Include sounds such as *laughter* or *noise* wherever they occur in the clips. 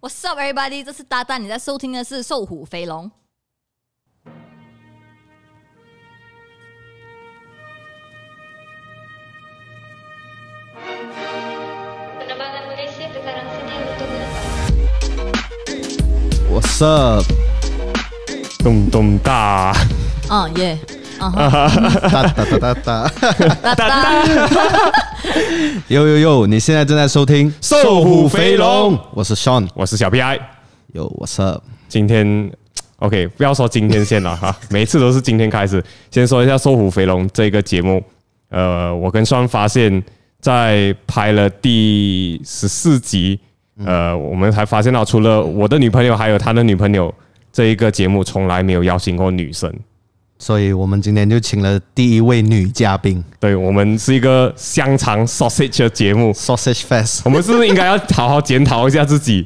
What's up, everybody？这是搭档，你在收听的是《瘦虎肥龙》。What's up？咚咚大。啊耶！啊哈，哒 *laughs* 哒哒哒哒，哒哒，有有有！你现在正在收听《瘦虎肥龙》，我是 Sean，我是小 Pi，Yo，What's up？今天 OK，不要说今天先了哈，*laughs* 每一次都是今天开始。先说一下《瘦虎肥龙》这个节目，呃，我跟 Sean 发现，在拍了第十四集，呃，我们才发现到除了我的女朋友，还有他的女朋友，这一个节目从来没有邀请过女生。所以我们今天就请了第一位女嘉宾，对我们是一个香肠 sausage 的节目 sausage fest，我们是不是应该要好好检讨一下自己？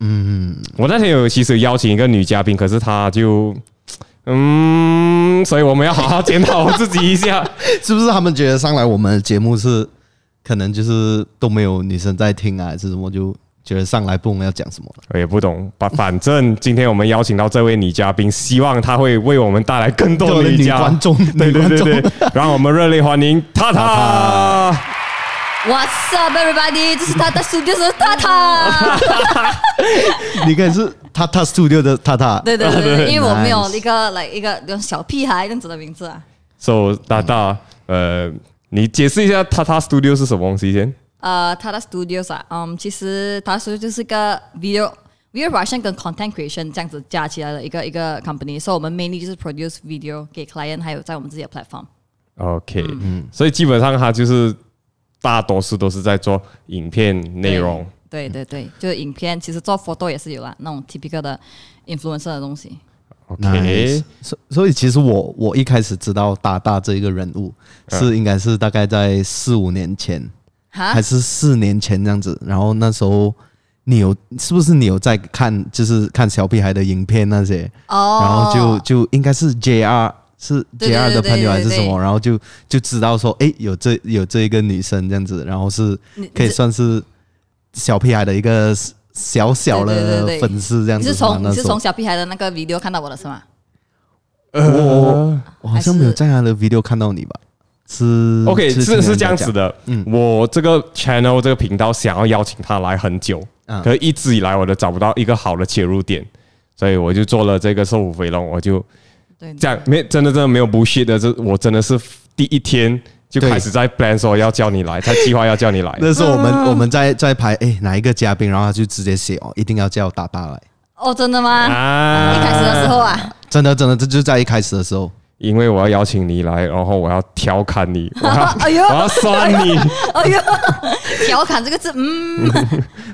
嗯，我那天有其实邀请一个女嘉宾，可是她就嗯，所以我们要好好检讨自己一下，*laughs* 是不是他们觉得上来我们的节目是可能就是都没有女生在听啊，还是什么就？觉得上来不懂要讲什么了，也不懂。反反正今天我们邀请到这位女嘉宾，希望她会为我们带来更多的女 *laughs* 观众。对对对，让我们热烈欢迎塔塔。What's up, everybody？这 *laughs* 是塔塔 Studio 的塔塔。你看是塔塔 Studio 的塔塔。对对 *laughs* 对，因为我没有一个来一个种小屁孩样子的名字啊。So 塔塔，呃，你解释一下塔塔 Studio 是什么东西先？呃，Tada Studios 啊，嗯，其实 Tada Studios 就是个 video video production 跟 content creation 这样子加起来的一个一个 company，所以我们 mainly 就是 produce video 给 client，还有在我们自己的 platform。OK，嗯，所以基本上它就是大多数都是在做影片内容。对对对，就是影片，其实做 photo 也是有啊，那种 typical 的 influence 的东西。OK，所所以其实我我一开始知道大大这一个人物是应该是大概在四五年前。还是四年前这样子，然后那时候你有是不是你有在看就是看小屁孩的影片那些哦，然后就就应该是 J R 是 J R 的朋友还是什么，然后就就知道说哎有这有这一个女生这样子，然后是可以算是小屁孩的一个小小的粉丝这样子。你是从你是从小屁孩的那个 video 看到我的是吗？我我好像没有在他的 video 看到你吧。是 OK，是是这样子的，嗯，我这个 channel 这个频道想要邀请他来很久，可是一直以来我都找不到一个好的切入点，所以我就做了这个瘦五费了，我就对这样没真的真的没有不屑的，这我真的是第一天就开始在 plan 说要叫你来，他计划要叫你来，那时候我们我们在在排哎哪一个嘉宾，然后他就直接写哦一定要叫大大来，哦真的吗？啊，一开始的时候啊，真的真的这就在一开始的时候。因为我要邀请你来，然后我要调侃你，*laughs* 我要，*laughs* 我要酸你，*laughs* 哎呦，调侃这个字，嗯。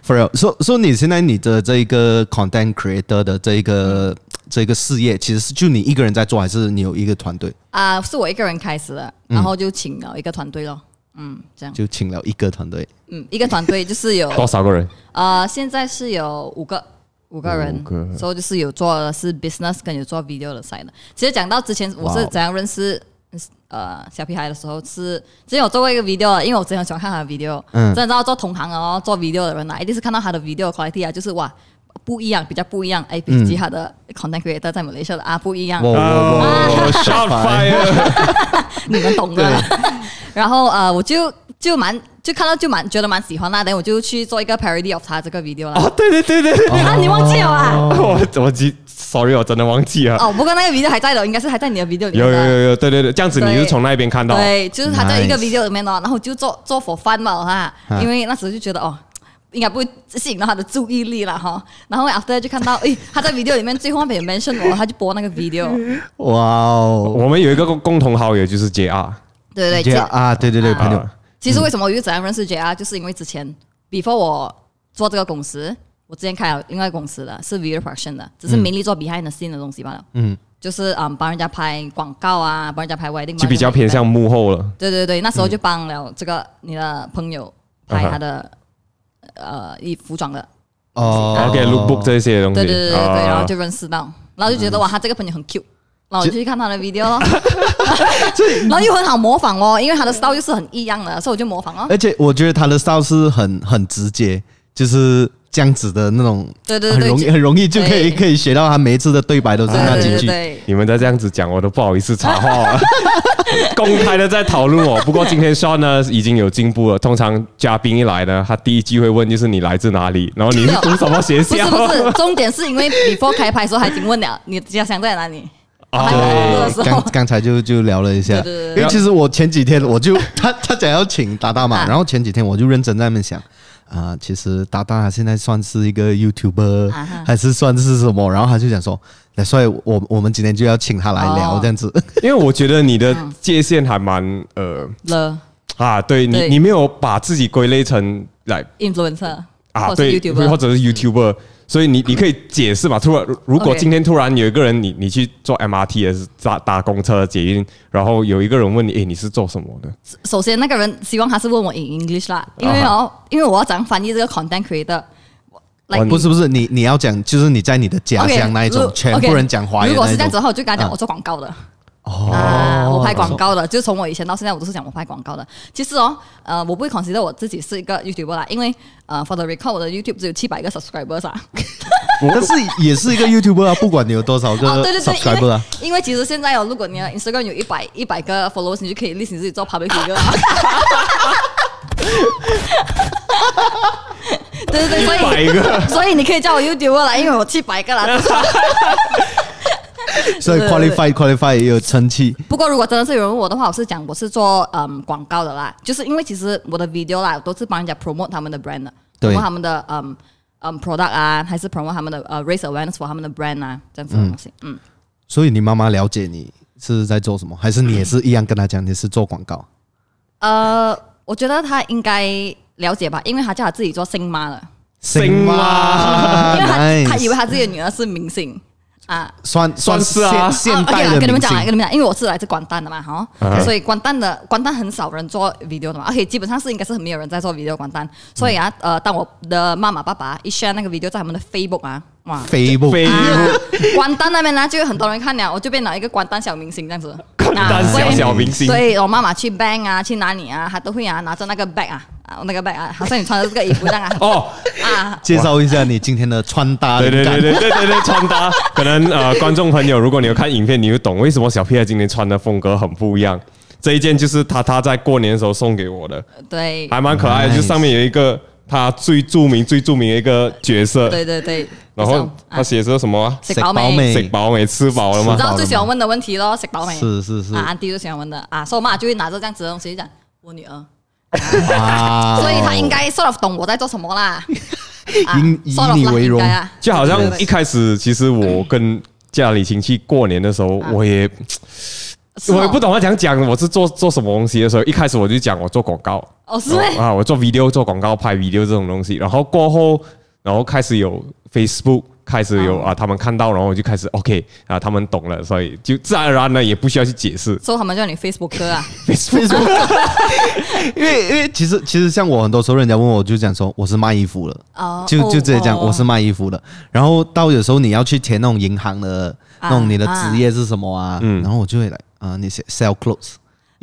傅友，说说你现在你的这一个 content creator 的这一个这个事业，其实是就你一个人在做，还是你有一个团队？啊，是我一个人开始的，然后就请了一个团队咯。嗯，这样。就请了一个团队。嗯，一个团队就是有多少个人？啊，现在是有五个。五个人，所以就是有做的是 business，跟有做 video 的 side 的。其实讲到之前我是怎样认识呃小屁孩的时候，是之前有做过一个 video，因为我真的很喜欢看他的 video。嗯，真的知道做同行然后做 video 的人呐，一定是看到他的 video quality 啊，就是哇不一样，比较不一样，A B G 他的 c o n t e n t c r e a t o r 在某西亚的啊不一样。哇 s h o c fire，你们懂的。然后呃，我就。就蛮就看到就蛮觉得蛮喜欢那，等我就去做一个 parody of 他这个 video 啦。哦，对对对对对。啊，你忘记了啊？我怎么记 sorry，我真的忘记了。哦，不过那个 video 还在的，应该是还在你的 video 里面。有有有有，对对对，这样子你是从那边看到。对，就是他在一个 video 里面哦，然后就做做 for fun 嘛，哈。因为那时候就觉得哦，应该不会吸引到他的注意力了哈。然后 after 就看到，哎，他在 video 里面最后那边 mention 我，他就播那个 video。哇哦，我们有一个共共同好友就是 JR。对对对啊，对对对朋友。其实为什么我又怎样认识姐啊？就是因为之前，before 我做这个公司，我之前开了另外一个公司的，是 v i e production 的，只是名利做 behind the scene 的东西罢了。嗯，就是啊，帮人家拍广告啊，帮人家拍 wedding，就比较偏向幕后了。对对对，那时候就帮了这个你的朋友拍他的呃衣服装的。哦。OK，lookbook 这些东西。对对对对，然后就认识到，然后就觉得哇，他这个朋友很 Q。我就去看他的 video 咯，*laughs* 然后又很好模仿哦，因为他的 style 就是很异样的，所以我就模仿哦。而且我觉得他的 style 是很很直接，就是这样子的那种，对对对，很容易很容易就可以可以学到他每一次的对白都是那几句。你们在这样子讲，我都不好意思插话了，*laughs* 公开的在讨论哦。不过今天 Sean 呢，已经有进步了。通常嘉宾一来呢，他第一句会问就是你来自哪里，然后你读什么学校？不是不是，重点是因为 before 开拍时候还先问了你的家乡在哪里。对，刚刚才就就聊了一下，因为其实我前几天我就 *laughs* 他他讲要请达达嘛，然后前几天我就认真在那边想啊，其实达达现在算是一个 YouTuber 还是算是什么？然后他就想说，那所以我我们今天就要请他来聊这样子，*laughs* 因为我觉得你的界限还蛮呃了啊，对你你没有把自己归类成来 influencer 啊，对，或者是 YouTuber。所以你你可以解释嘛？突然，如果今天突然有一个人，你你去做 MRT 是搭搭公车捷运，然后有一个人问你，诶，你是做什么的？首先，那个人希望他是问我 in English 啦，因为哦，因为我要怎样翻译这个 content creator。不是不是，你你要讲就是你在你的家乡那一种，全部人讲华语如果是这样子的话，我就跟他讲，我做广告的。啊，我拍广告的，就是从我以前到现在，我都是讲我拍广告的。其实哦，呃，我不会 consider 我自己是一个 YouTuber 啦，因为呃，for the record，我的 YouTube 只有七百个 subscriber 啊。*laughs* 但是也是一个 YouTuber 啊，不管你有多少个 subscriber 啊。因为其实现在哦，如果你的 Instagram 有一百一百个 followers，你就可以例行自己做 public figure。*laughs* 对对对，所以所以你可以叫我 YouTuber 啦，因为我七百个啦。*laughs* *laughs* 所以 qualify qualify 也有撑气。不过如果真的是有人问我的话，我是讲我是做嗯广告的啦，就是因为其实我的 video 啦，都是帮人家 promote 他们的 brand，的，对他们的嗯嗯 product 啊，还是 promote 他们的呃 race events for 他们的 brand 啊，这样子的东西。嗯。所以你妈妈了解你是在做什么，还是你也是一样跟她讲你是做广告？呃，我觉得她应该了解吧，因为她叫她自己做星妈了，星妈，因为他他以为他自己的女儿是明星。啊，算算是啊，现。o 跟你们讲，跟你们讲，因为我是来自广单的嘛，哈，所以广单的广单很少人做 video 的嘛，OK，基本上是应该是没有人在做 video 广单，所以啊，呃，当我的妈妈爸爸一 share 那个 video 在他们的 Facebook 啊，哇，Facebook，*laughs* 广单那边呢就有很多人看了，我就变了一个广单小明星这样子。那 *laughs* 是小明星，所以我妈妈去 bank 啊，去哪里啊，她都会啊拿着那个 bag 啊，啊那个 bag 啊，好像你穿的这个衣服这样啊。*laughs* 哦啊，介绍一下你今天的穿搭。对对对对对对对，穿搭可能呃，观众朋友，如果你有看影片，你就懂为什么小屁孩今天穿的风格很不一样。这一件就是他他在过年的时候送给我的，对，还蛮可爱的，就上面有一个他最著名最著名的一个角色。对对对。然后他写着什么？吃饱没？吃饱没？吃饱了吗？知道最喜欢问的问题咯，吃饱没？是是是。阿安迪最喜欢问的啊，所以我妈就会拿着这样子的东西讲，我女儿。啊。*laughs* 所以他应该 sort of 懂我在做什么啦。*laughs* 以以你为荣。就好像一开始，其实我跟家里亲戚过年的时候，我也我也不懂他讲讲我是做做什么东西的时候，一开始我就讲我做广告。哦，是啊，我做 video 做广告拍 video 这种东西，然后过后。然后开始有 Facebook，开始有啊，他们看到，然后我就开始 OK 啊，他们懂了，所以就自然而然的也不需要去解释。所以他们叫你 Facebook 哥啊，*laughs* Facebook。*laughs* 因为因为其实其实像我很多时候，人家问我就讲说我是卖衣服哦，就就直接讲我是卖衣服的。然后到有时候你要去填那种银行的，那种你的职业是什么啊？然后我就会来啊，你写 sell clothes。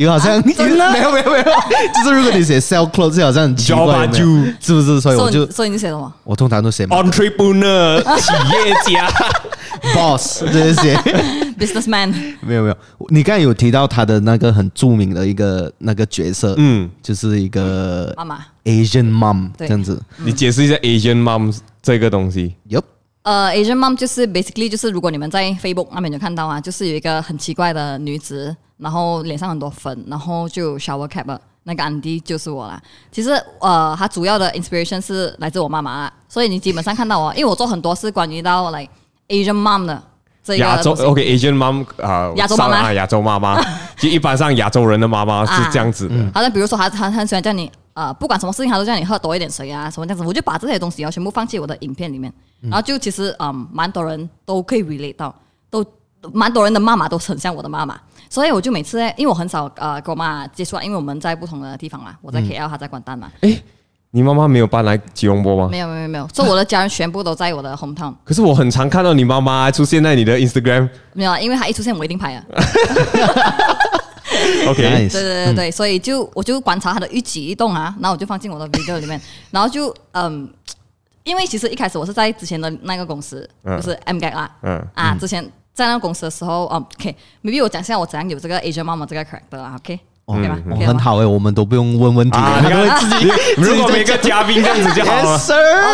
有好像没有没有没有，*laughs* 就是如果你写 sell clothes 好像教八就是不是？所以我就所以你写了嘛？我通常都写 entrepreneur *laughs* 企业家、boss 这些 *laughs* businessman。没有没有，你刚才有提到他的那个很著名的一个那个角色，嗯，就是一个妈妈 Asian mom 这样子。你解释一下 Asian mom 这个东西？Yep。呃，Asian mom 就是 basically 就是如果你们在 Facebook 那边有看到啊，就是有一个很奇怪的女子，然后脸上很多粉，然后就 shower cap，那个 Andy 就是我啦。其实呃，她主要的 inspiration 是来自我妈妈，所以你基本上看到我，因为我做很多是关于到 like Asian mom 的。亚洲 OK Asian mom 啊，亚洲妈妈，亚洲妈妈 *laughs* 就一般上亚洲人的妈妈是这样子的。好像比如说，他他很喜欢叫你。啊，不管什么事情，他都叫你喝多一点水啊，什么这样子，我就把这些东西啊全部放进我的影片里面，然后就其实嗯，蛮多人都可以 relate 到，都蛮多人的妈妈都是很像我的妈妈，所以我就每次因为我很少呃跟我妈接触啊，因为我们在不同的地方嘛，我在 KL，她在关丹嘛。哎，你妈妈没有搬来吉隆坡吗？没有，没有，没有，所以我的家人全部都在我的 hometown。可是我很常看到你妈妈出现在你的 Instagram。没有，因为她一出现，我一定拍啊。*laughs* OK，*laughs* 对对对对，所以就我就观察他的一举一动啊，然后我就放进我的 video 里面，然后就嗯，因为其实一开始我是在之前的那个公司，就是 M G 啊，啊之前在那个公司的时候，o k m a y b e 我讲一下我怎样有这个 a s i a n Mama 这个 credit 啦，OK，好吧，很好哎，我们都不用问问题，你们 *laughs* 自己，如果每个嘉宾这样子就好了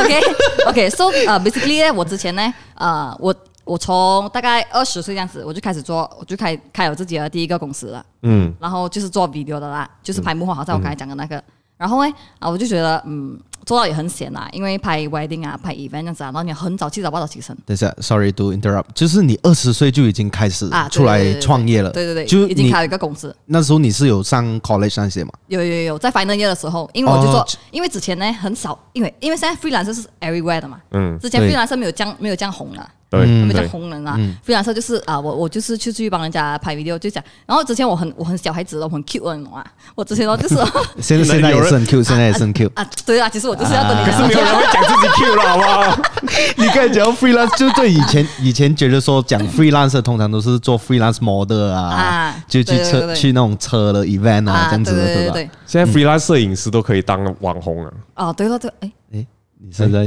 ，OK，OK，s o b a s i c a l l y 呢，我之前呢，啊我。我从大概二十岁这样子，我就开始做，我就开开我自己的第一个公司了。嗯，然后就是做 video 的啦，就是拍幕后好在，我刚才讲的那个。然后呢，啊，我就觉得，嗯，做到也很险啦，因为拍 wedding 啊，拍 event 这样子啊，然后你很早、七早八早起身。等下，sorry to interrupt，就是你二十岁就已经开始啊出来创业了？对对对，就已经开了一个公司。那时候你是有上 college 上学吗？有有有，在 finance r 的时候，因为我就说，因为之前呢很少，因为因为现在 free lance 是 everywhere 的嘛，嗯，之前 free lance 没有样没有样红了。他们叫红人啊，freelance 就是啊，我我就是去去帮人家拍 video，就讲。然后之前我很我很小孩子，我很 cute 啊，我之前都就是。*laughs* *laughs* 现在现在也很 cute，现在也是很 cute 啊。对啊，其实我就是要跟你。可是没有人会讲自己 cute 了，好 *laughs* 你刚才讲 freelance，就对以前以前觉得说讲 freelance 通常都是做 freelance model 啊，就去车去那种车的 event 啊这样子，对吧？现在 freelance 摄影师都可以当网红了。啊，对了对，哎哎。你现在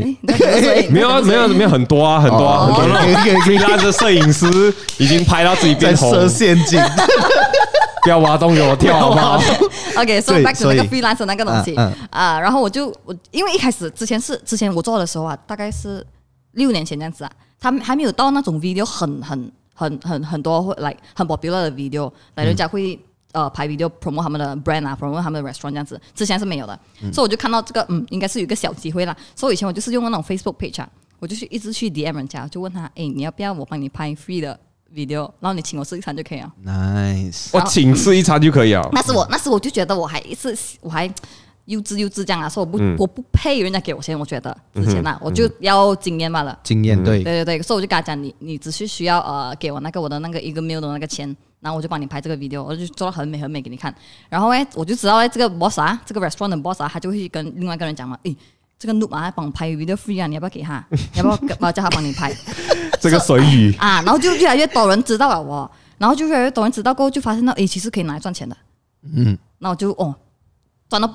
*laughs* 没有啊？没有？没有很多啊！很多啊，很多。f r e e l 摄影师已经拍到自己变红。在设陷阱，*laughs* 不要挖洞给我跳，好不好？OK，so back to 那个 freelance 那个东西啊。然后我就我因为一开始之前是之前我做的时候啊，大概是六年前这样子啊，他们还没有到那种 video 很很很很很多会来很 popular 的 video，来人家会。呃，拍 video promote 他们的 brand 啊，promote 他们的 restaurant 这样子，之前是没有的，所以我就看到这个，嗯，应该是有一个小机会啦。所以以前我就是用那种 Facebook page 啊，我就去一直去 DM 人家，就问他，哎，你要不要我帮你拍 free 的 video，然后你请我吃一餐就可以了。Nice，我请吃一餐就可以了。那时我那时我就觉得我还一次我还幼稚幼稚这样啊，说我不我不配人家给我钱，我觉得之前呐我就要经验罢了。经验对对对对，所以我就跟他讲，你你只是需要呃给我那个我的那个一个 meal 的那个钱。然后我就帮你拍这个 video，我就做到很美很美给你看。然后哎，我就知道哎，这个 boss 啊，这个 restaurant 的 boss 啊，他就会跟另外一个人讲嘛，哎，这个 n o o k 嘛，帮拍 video free 啊，你要不要给他？要不要？*laughs* 要要叫他帮你拍？*laughs* 这个随意啊。然后就越来越多人知道了我，然后就越来越多人知道过后，就发现到哎，其实可以拿来赚钱的。嗯，那我就哦，赚到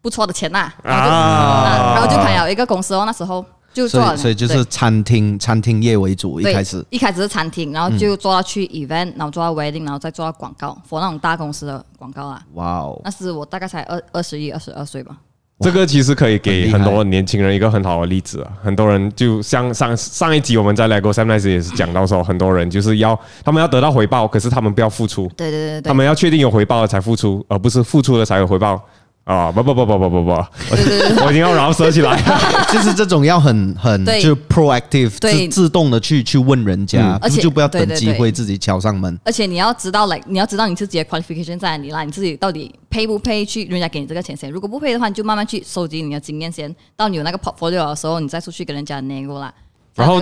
不错的钱呐。啊。然后就开了一个公司哦，那时候。就做所以就是餐厅餐厅业为主一开始，一开始是餐厅，然后就做到去 event，然后做到 wedding，然后再做到广告，f o r 那种大公司的广告啊。哇哦！那是我大概才二二十一二十二岁吧。这个其实可以给很多年轻人一个很好的例子啊。很多人就像上上一集我们在 LEGO s e m i n a r e s 也是讲到说，很多人就是要他们要得到回报，可是他们不要付出。对对对对。他们要确定有回报了才付出，而不是付出了才有回报。啊不不不不不不不！我已经要然后收起来，就 *laughs* 是这种要很很就 proactive 自自动的去去问人家，而且就不要等机会自己敲上门。而且你要知道，来你要知道你自己的 qualification 在哪里啦，你自己到底配不配去人家给你这个钱先？如果不配的话，你就慢慢去收集你的经验先，到你有那个 portfolio 的时候，你再出去跟人家 nego 啦。然后，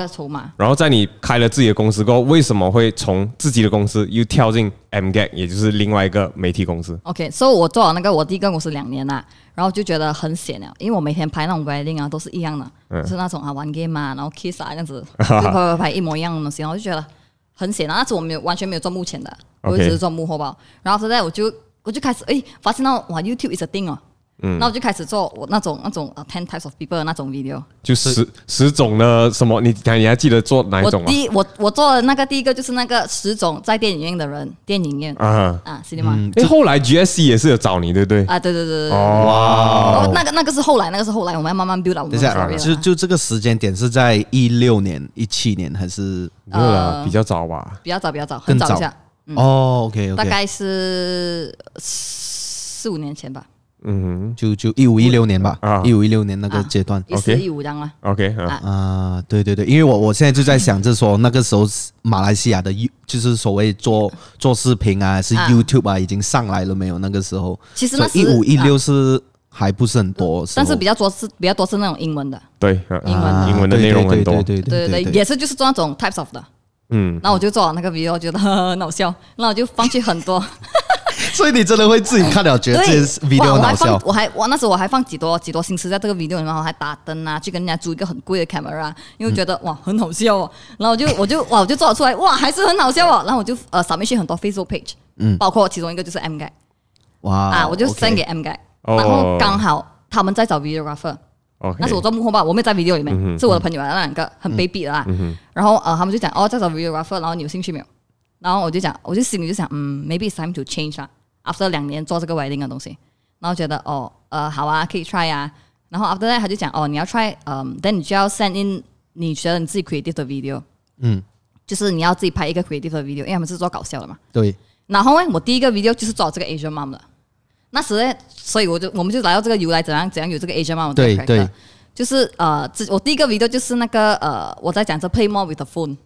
然后在你开了自己的公司过后，为什么会从自己的公司又跳进 M g a 也就是另外一个媒体公司？OK，so 我做了那个我第一个公司两年啦，然后就觉得很闲了，因为我每天拍那种 wedding 啊，都是一样的，就是那种啊玩 game 啊，然后 kiss 啊，这样子拍拍拍一模一样的东西，然后就觉得很闲。啊。那次我没有完全没有赚目前的，我一直赚幕后包。然后现在我就我就开始哎，发现到哇 YouTube is a thing 哦。嗯，那我就开始做我那种那种 ten types of people 那种 video，就十十种的什么？你你还记得做哪一种啊？我第我我做的那个第一个就是那个十种在电影院的人，电影院啊啊 cinema。哎，后来 G S C 也是有找你，对不对？啊，对对对对对。哇，那个那个是后来，那个是后来，我们要慢慢 build。等下，就就这个时间点是在一六年、一七年还是呃比较早吧？比较早，比较早，很早一下。哦，OK OK。大概是四五年前吧。嗯，就就一五一六年吧，啊，一五一六年那个阶段，一四一五当了，OK 啊啊，对对对，因为我我现在就在想着说，那个时候马来西亚的，就是所谓做做视频啊，是 YouTube 啊，已经上来了没有？那个时候，其实一五一六是还不是很多，但是比较多是比较多是那种英文的，对，英文英文的内容很多，对对对，也是就是做那种 types of 的。嗯，然后我就做完那个 video，觉得很好笑，那我就放弃很多。*laughs* 所以你真的会自己看了觉得这 video 好笑，我还我那时候我还放几多几多心思在这个 video 里面，然后还打灯啊，去跟人家租一个很贵的 camera，因为觉得哇很好笑哦。然后我就我就哇我就做了出来，哇还是很好笑哦。然后我就呃扫描去很多 Facebook page，嗯，包括其中一个就是 M guy，哇，啊我就 send 给 M guy，然后刚好他们在找 videographer。那是我做幕后吧，我没在 video 里面，是我的朋友那两个很卑鄙的啦。然后呃，他们就讲哦，在找 video r a p h e r 然后你有兴趣没有？然后我就讲，我就心里就想，嗯，maybe it's time to change 啦。after 两年做这个 writing 的东西，然后觉得哦，呃，好啊，可以 try 啊。然后 after that 他就讲哦，你要 try，嗯，then 你就要 send in 你觉得你自己 creative 的 video，嗯，就是你要自己拍一个 creative 的 video，因为他们是做搞笑的嘛。对。然后呢，我第一个 video 就是找这个 Asian mom 了。那时所以我就我们就来到这个由来怎样怎样有这个 agent 嘛，对对，就是呃，我第一个 video 就是那个呃，我在讲这 play more with the phone，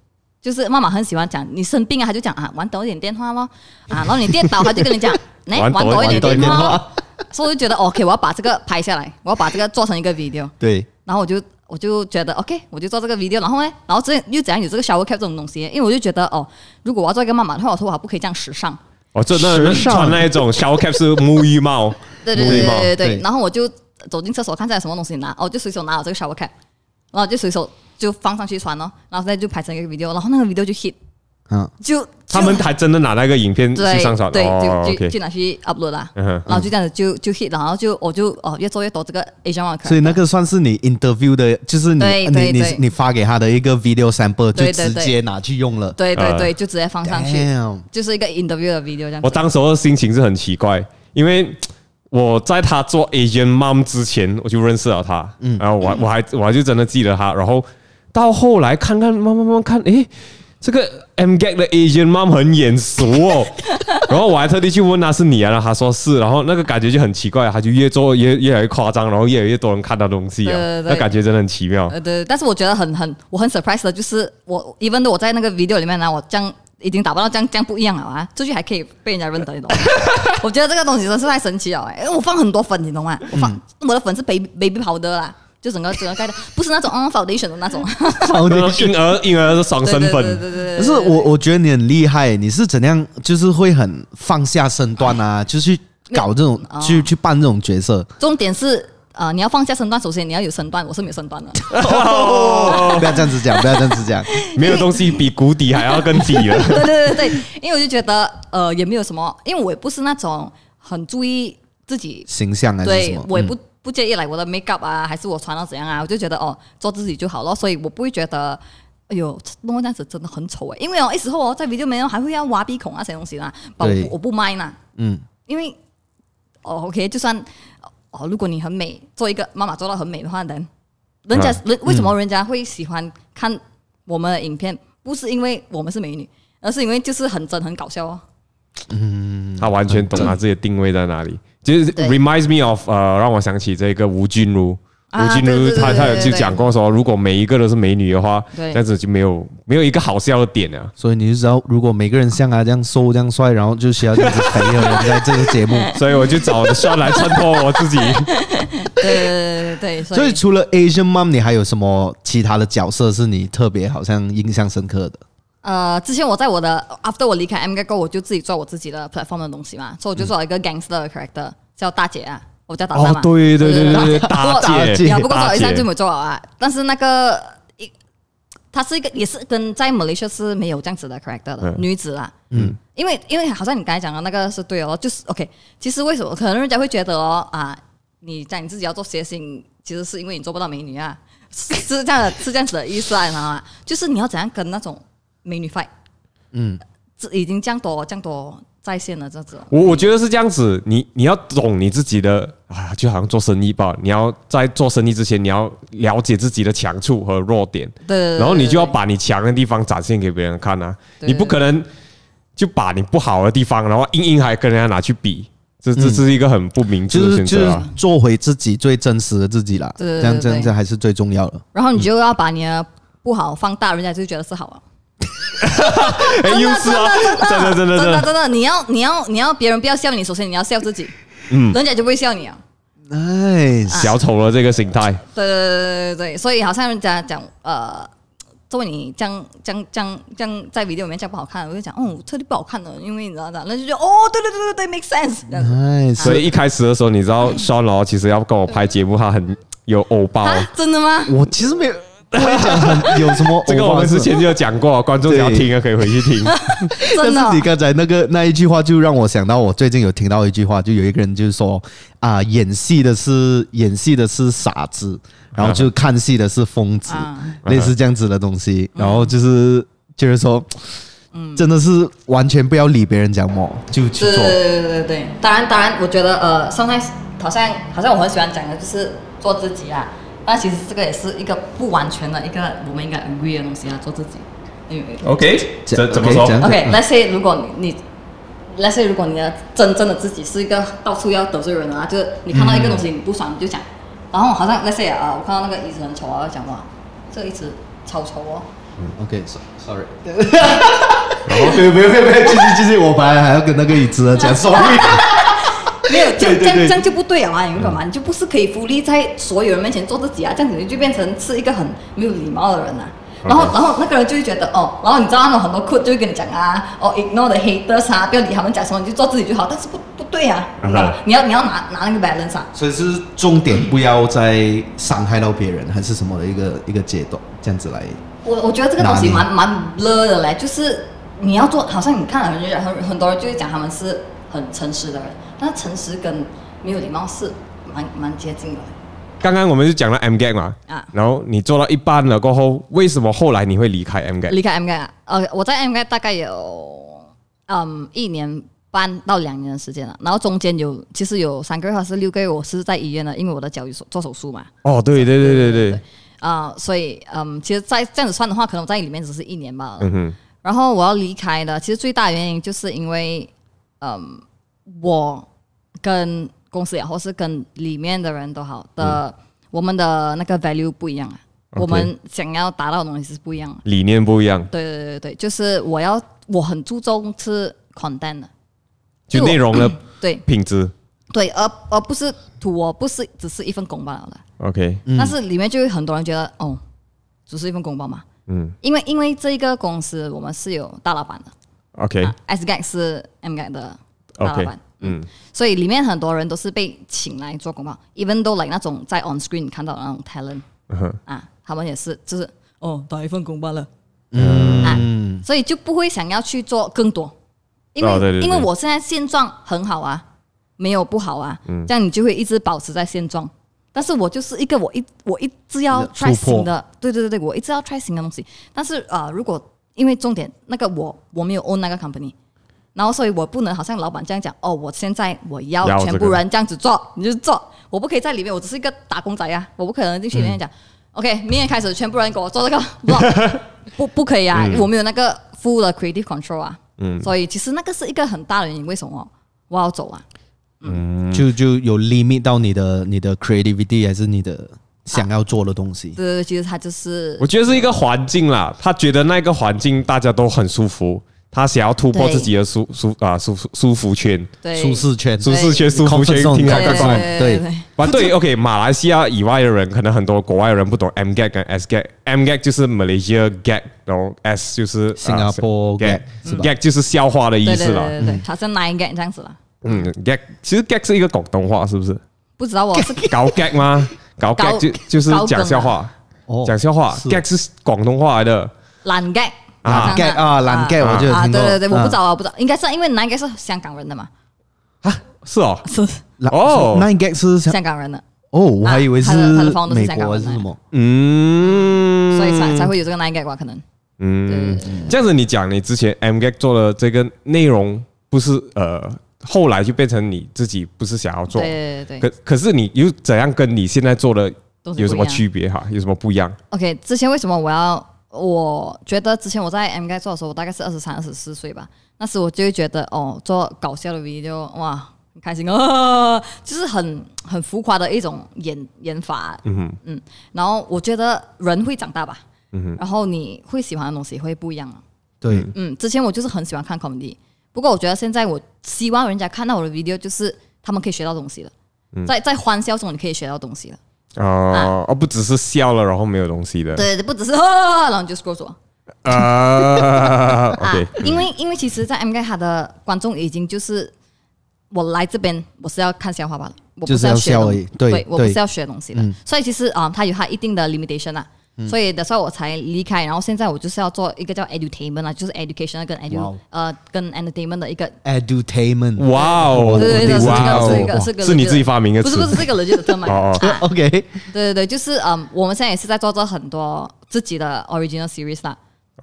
就是妈妈很喜欢讲，你生病啊，她就讲啊玩多一点电话咯，啊，*laughs* 然后你电倒她就跟你讲，来 *laughs* 玩多一点电话，所以我就觉得 OK，我要把这个拍下来，我要把这个做成一个 video，*laughs* 对，然后我就我就觉得 OK，我就做这个 video，然后呢，然后这又怎样有这个小 r cap 这种东西，因为我就觉得哦，如果我要做一个妈妈，的话，我说我还不可以这样时尚。哦，这那穿那一种 shower cap 是沐浴 *laughs* 帽，对对对对对对。然后我就走进厕所，看在什么东西拿，哦，就随手拿了这个 shower cap，然后就随手就放上去穿了，然后在就拍成一个 video，然后那个 video 就 hit。嗯，就他们还真的拿那个影片去上传，对，就就拿去 upload 啦，然后就这样子就就 hit，然后就我就哦越做越多这个 Asian m o k 所以那个算是你 interview 的，就是你你你你发给他的一个 video sample，就直接拿去用了，对对对，就直接放上去，就是一个 interview 的 video。这样，我当时的心情是很奇怪，因为我在他做 Asian Mom 之前，我就认识了他，嗯，然后我我还我还就真的记得他，然后到后来看看慢慢慢慢看，诶。这个 M g a g 的 Asian Mom 很眼熟哦，*laughs* 然后我还特地去问他是你啊，然后他说是，然后那个感觉就很奇怪，他就越做越越来越夸张，然后越来越多人看到东西啊，那感觉真的很奇妙。对，但是我觉得很很，我很 s u r p r i s e 的就是我 even 都我在那个 video 里面呢，我这样已经打不到这样这样不一样了啊，出去还可以被人家认得懂吗？*laughs* 我觉得这个东西真是太神奇了哎，因为我放很多粉，你懂吗？我放我的粉是 baby baby 跑的啦。就整个整个盖的，不是那种 *laughs* foundation 的那种，婴儿婴儿的爽身粉。不是我，我觉得你很厉害，你是怎样，就是会很放下身段啊，就去搞这种，去去扮这种角色。重点是啊，你要放下身段，首先你要有身段，我是没身段的。不要这样子讲，不要这样子讲，没有东西比谷底还要更低了。对对对对，因为我就觉得呃，也没有什么，因为我也不是那种很注意自己形象的，对我也不。不介意来我的 make up 啊，还是我穿到怎样啊？我就觉得哦，做自己就好了，所以我不会觉得，哎呦弄这样子真的很丑哎。因为哦，那时候哦，在 video 还会要挖鼻孔啊，这些东西啦，我我不卖啦。嗯，因为哦 OK，就算哦，如果你很美，做一个妈妈做到很美的话，人，人家人为什么人家会喜欢看我们的影片？不是因为我们是美女，而是因为就是很真很搞笑哦。嗯，他完全懂他自己定位在哪里。就是 reminds me of 呃，让我想起这个吴君如，吴君如，他他有就讲过说，如果每一个都是美女的话，这样子就没有没有一个好笑的点啊。所以你就知道，如果每个人像他这样瘦、这样帅，然后就需要这样子培养。人在这个节目。*laughs* 所以我就找帅来衬托我自己。对对对对对。所以除了 Asian Mom，你还有什么其他的角色是你特别好像印象深刻的？呃，之前我在我的，after 我离开 MGA o 我就自己做我自己的 platform 的东西嘛，所以我就做了一个 gangster character，叫大姐啊，我叫打。对对对对，大姐，不过做一下就没做好啊。但是那个一，她是一个也是跟在 Malaysia 是没有这样子的 character 的、女子啊。嗯，因为因为好像你刚才讲的那个是对哦，就是 OK。其实为什么可能人家会觉得啊，你在你自己要做谐星，其实是因为你做不到美女啊，是这样是这样子的意思，你知道吗？就是你要怎样跟那种。美女 fight，嗯，这已经降多降多在线了，这样子。我我觉得是这样子，你你要懂你自己的，哎呀，就好像做生意吧，你要在做生意之前，你要了解自己的强处和弱点，对。然后你就要把你强的地方展现给别人看啊，你不可能就把你不好的地方，然后硬硬还跟人家拿去比，这这是一个很不明智的选择啊。做回自己最真实的自己啦，这样这样子还是最重要的。然后你就要把你的不好放大，人家就觉得是好了。哎，啊！真的，真的，真的，真的，你要，你要，你要，别人不要笑你，首先你要笑自己。嗯，人家就不会笑你啊！哎，小丑了这个心态。对对对对对对所以好像人家讲，呃，作为你这样这样这样这样在比 o 里面这样不好看，我就讲，嗯，特地不好看的，因为你知道咋，那就得哦，对对对对对，make sense。哎，所以一开始的时候，你知道，双老其实要跟我拍节目，他很有欧巴。真的吗？我其实没有。讲有什么？*laughs* 这个我们之前就讲过，观众想要听可以回去听。*laughs* 但是你刚才那个那一句话，就让我想到我最近有听到一句话，就有一个人就是说啊，演戏的是演戏的是傻子，然后就看戏的是疯子，*laughs* 类似这样子的东西。然后就是就是说，真的是完全不要理别人讲么，就去做。对对对对对。当然当然，我觉得呃，上台好像好像我很喜欢讲的就是做自己啊。那其实这个也是一个不完全的一个，我们应该 agree 的东西啊，做自己。OK，怎怎么说？OK，let's say 如果你，let's say 如果你的真正的自己是一个到处要得罪人啊，就是你看到一个东西你不爽你就讲，然后好像 let's say 啊，我看到那个椅子很丑啊，要讲嘛，这个椅子超丑哦。*laughs* OK，sorry，哈哈哈哈哈。没没没没，我本来还要跟那个椅子讲 *laughs* sorry。没有，就这样，这样就不对啊！明白吗？你就不是可以孤立在所有人面前做自己啊？这样子你就变成是一个很没有礼貌的人了。然后，然后那个人就会觉得哦，然后你知道他们很多酷就会跟你讲啊，哦，ignore the haters 啊，不要理他们讲什么，你就做自己就好。但是不不对啊，你要你要拿拿那个 balance。啊。所以是重点，不要再伤害到别人还是什么的一个一个阶段，这样子来。我我觉得这个东西蛮蛮乐的嘞，就是你要做好像你看很很很多人就会讲他们是。很诚实的人，但诚实跟没有礼貌是蛮蛮接近的。刚刚我们就讲了 MGA 嘛，啊，然后你做到一半了过后，为什么后来你会离开 MGA？离开 MGA，呃，我在 MGA 大概有嗯一年半到两年的时间了，然后中间有其实有三个月还是是个月，我是在医院的，因为我的脚有做手术嘛。哦，对对对对对，啊，所以嗯，其实，在这样子算的话，可能我在里面只是一年吧。嗯哼，然后我要离开的，其实最大原因就是因为嗯。我跟公司也好，是跟里面的人都好的，我们的那个 value 不一样啊。我们想要达到的东西是不一样，的，理念不一样。对对对对就是我要，我很注重是狂单的，就内容的，对品质，对而而不是图我不是只是一份工罢了。OK，但是里面就有很多人觉得哦，只是一份工报嘛。嗯，因为因为这一个公司我们是有大老板的。OK，S g a y 是 M g a y 的。老板，嗯，所以里面很多人都是被请来做工告，Even 都 like 那种在 on screen 看到那种 talent，啊，他们也是，就是哦，打一份工罢了，嗯，啊，所以就不会想要去做更多，因为因为我现在现状很好啊，没有不好啊，这样你就会一直保持在现状。但是我就是一个我一我一直要 try 新的，对对对对，我一直要 try 新的东西。但是啊，如果因为重点那个我我没有 own 那个 company。然后，所以我不能好像老板这样讲哦，我现在我要全部人这样子做，你就做，我不可以在里面，我只是一个打工仔呀，*laughs* 我不可能进去里面讲，OK，明天开始全部人给我做这个，*laughs* 不不不可以啊，我没有那个 full 的 creative control 啊，嗯，所以其实那个是一个很大的原因，因什哦，我要走啊，嗯，就就有 limit 到你的你的 creativity 还是你的想要做的东西，对对，其实他就是，我觉得是一个环境啦，他觉得那个环境大家都很舒服。他想要突破自己的舒舒啊舒舒服圈，舒适圈，舒适圈，舒服圈，听来怪怪。对，完对。OK，马来西亚以外的人，可能很多国外人不懂 M gag 跟 S gag。*laughs* M gag 就是 Malaysia gag，然后 S 就是新加坡 gag，gag 就是笑话的意思了。对对对，好像 nine gag 这样子了。嗯，gag 其实 gag 是一个广东话，是不是？不知道我是 gag 吗？搞 gag 就就是讲笑话，讲笑话。gag 是广东话来的，懒 gag。啊 get 啊，蓝 get，我就啊，对对对，我不找啊，我不找，应该是因为男应该是香港人的嘛，啊，是哦，是哦，哦，男 get 是香港人的，哦，我还以为是他的他的房是香港人，是什么？嗯，所以才才会有这个男 g a t 吧？可能，嗯，这样子你讲，你之前 M g a t 做的这个内容不是呃，后来就变成你自己不是想要做，对对对，可可是你又怎样跟你现在做的有什么区别哈？有什么不一样？OK，之前为什么我要？我觉得之前我在 M K 做的时候，我大概是二十三、二十四岁吧。那时我就会觉得，哦，做搞笑的 V i d e o 哇很开心啊，*laughs* 就是很很浮夸的一种演演法。嗯嗯。然后我觉得人会长大吧。嗯。然后你会喜欢的东西也会不一样对。嗯，之前我就是很喜欢看 comedy，不过我觉得现在我希望人家看到我的 video，就是他们可以学到东西了。嗯。在在欢笑中你可以学到东西了。哦，不只是笑了，然后没有东西的。对对，不只是哦，然后就错过。啊，*laughs* OK。因为因为其实，在 M K 他的观众已经就是，我来这边我是要看笑话吧，我不是要学对，我不是要学东西的，所以其实啊，他有他一定的 limitation 啊。所以的时候我才离开，然后现在我就是要做一个叫 e d u t a t i o n 啦，就是 education 跟 e d u 呃跟 entertainment 的一个 e d u t a i n m e n t 哇哦，对对对，是这个是个是你自己发明的不是不是这个逻辑的 g i 哦，*laughs* OK。对对对，就是嗯，我们现在也是在做做很多自己的 original series 啦，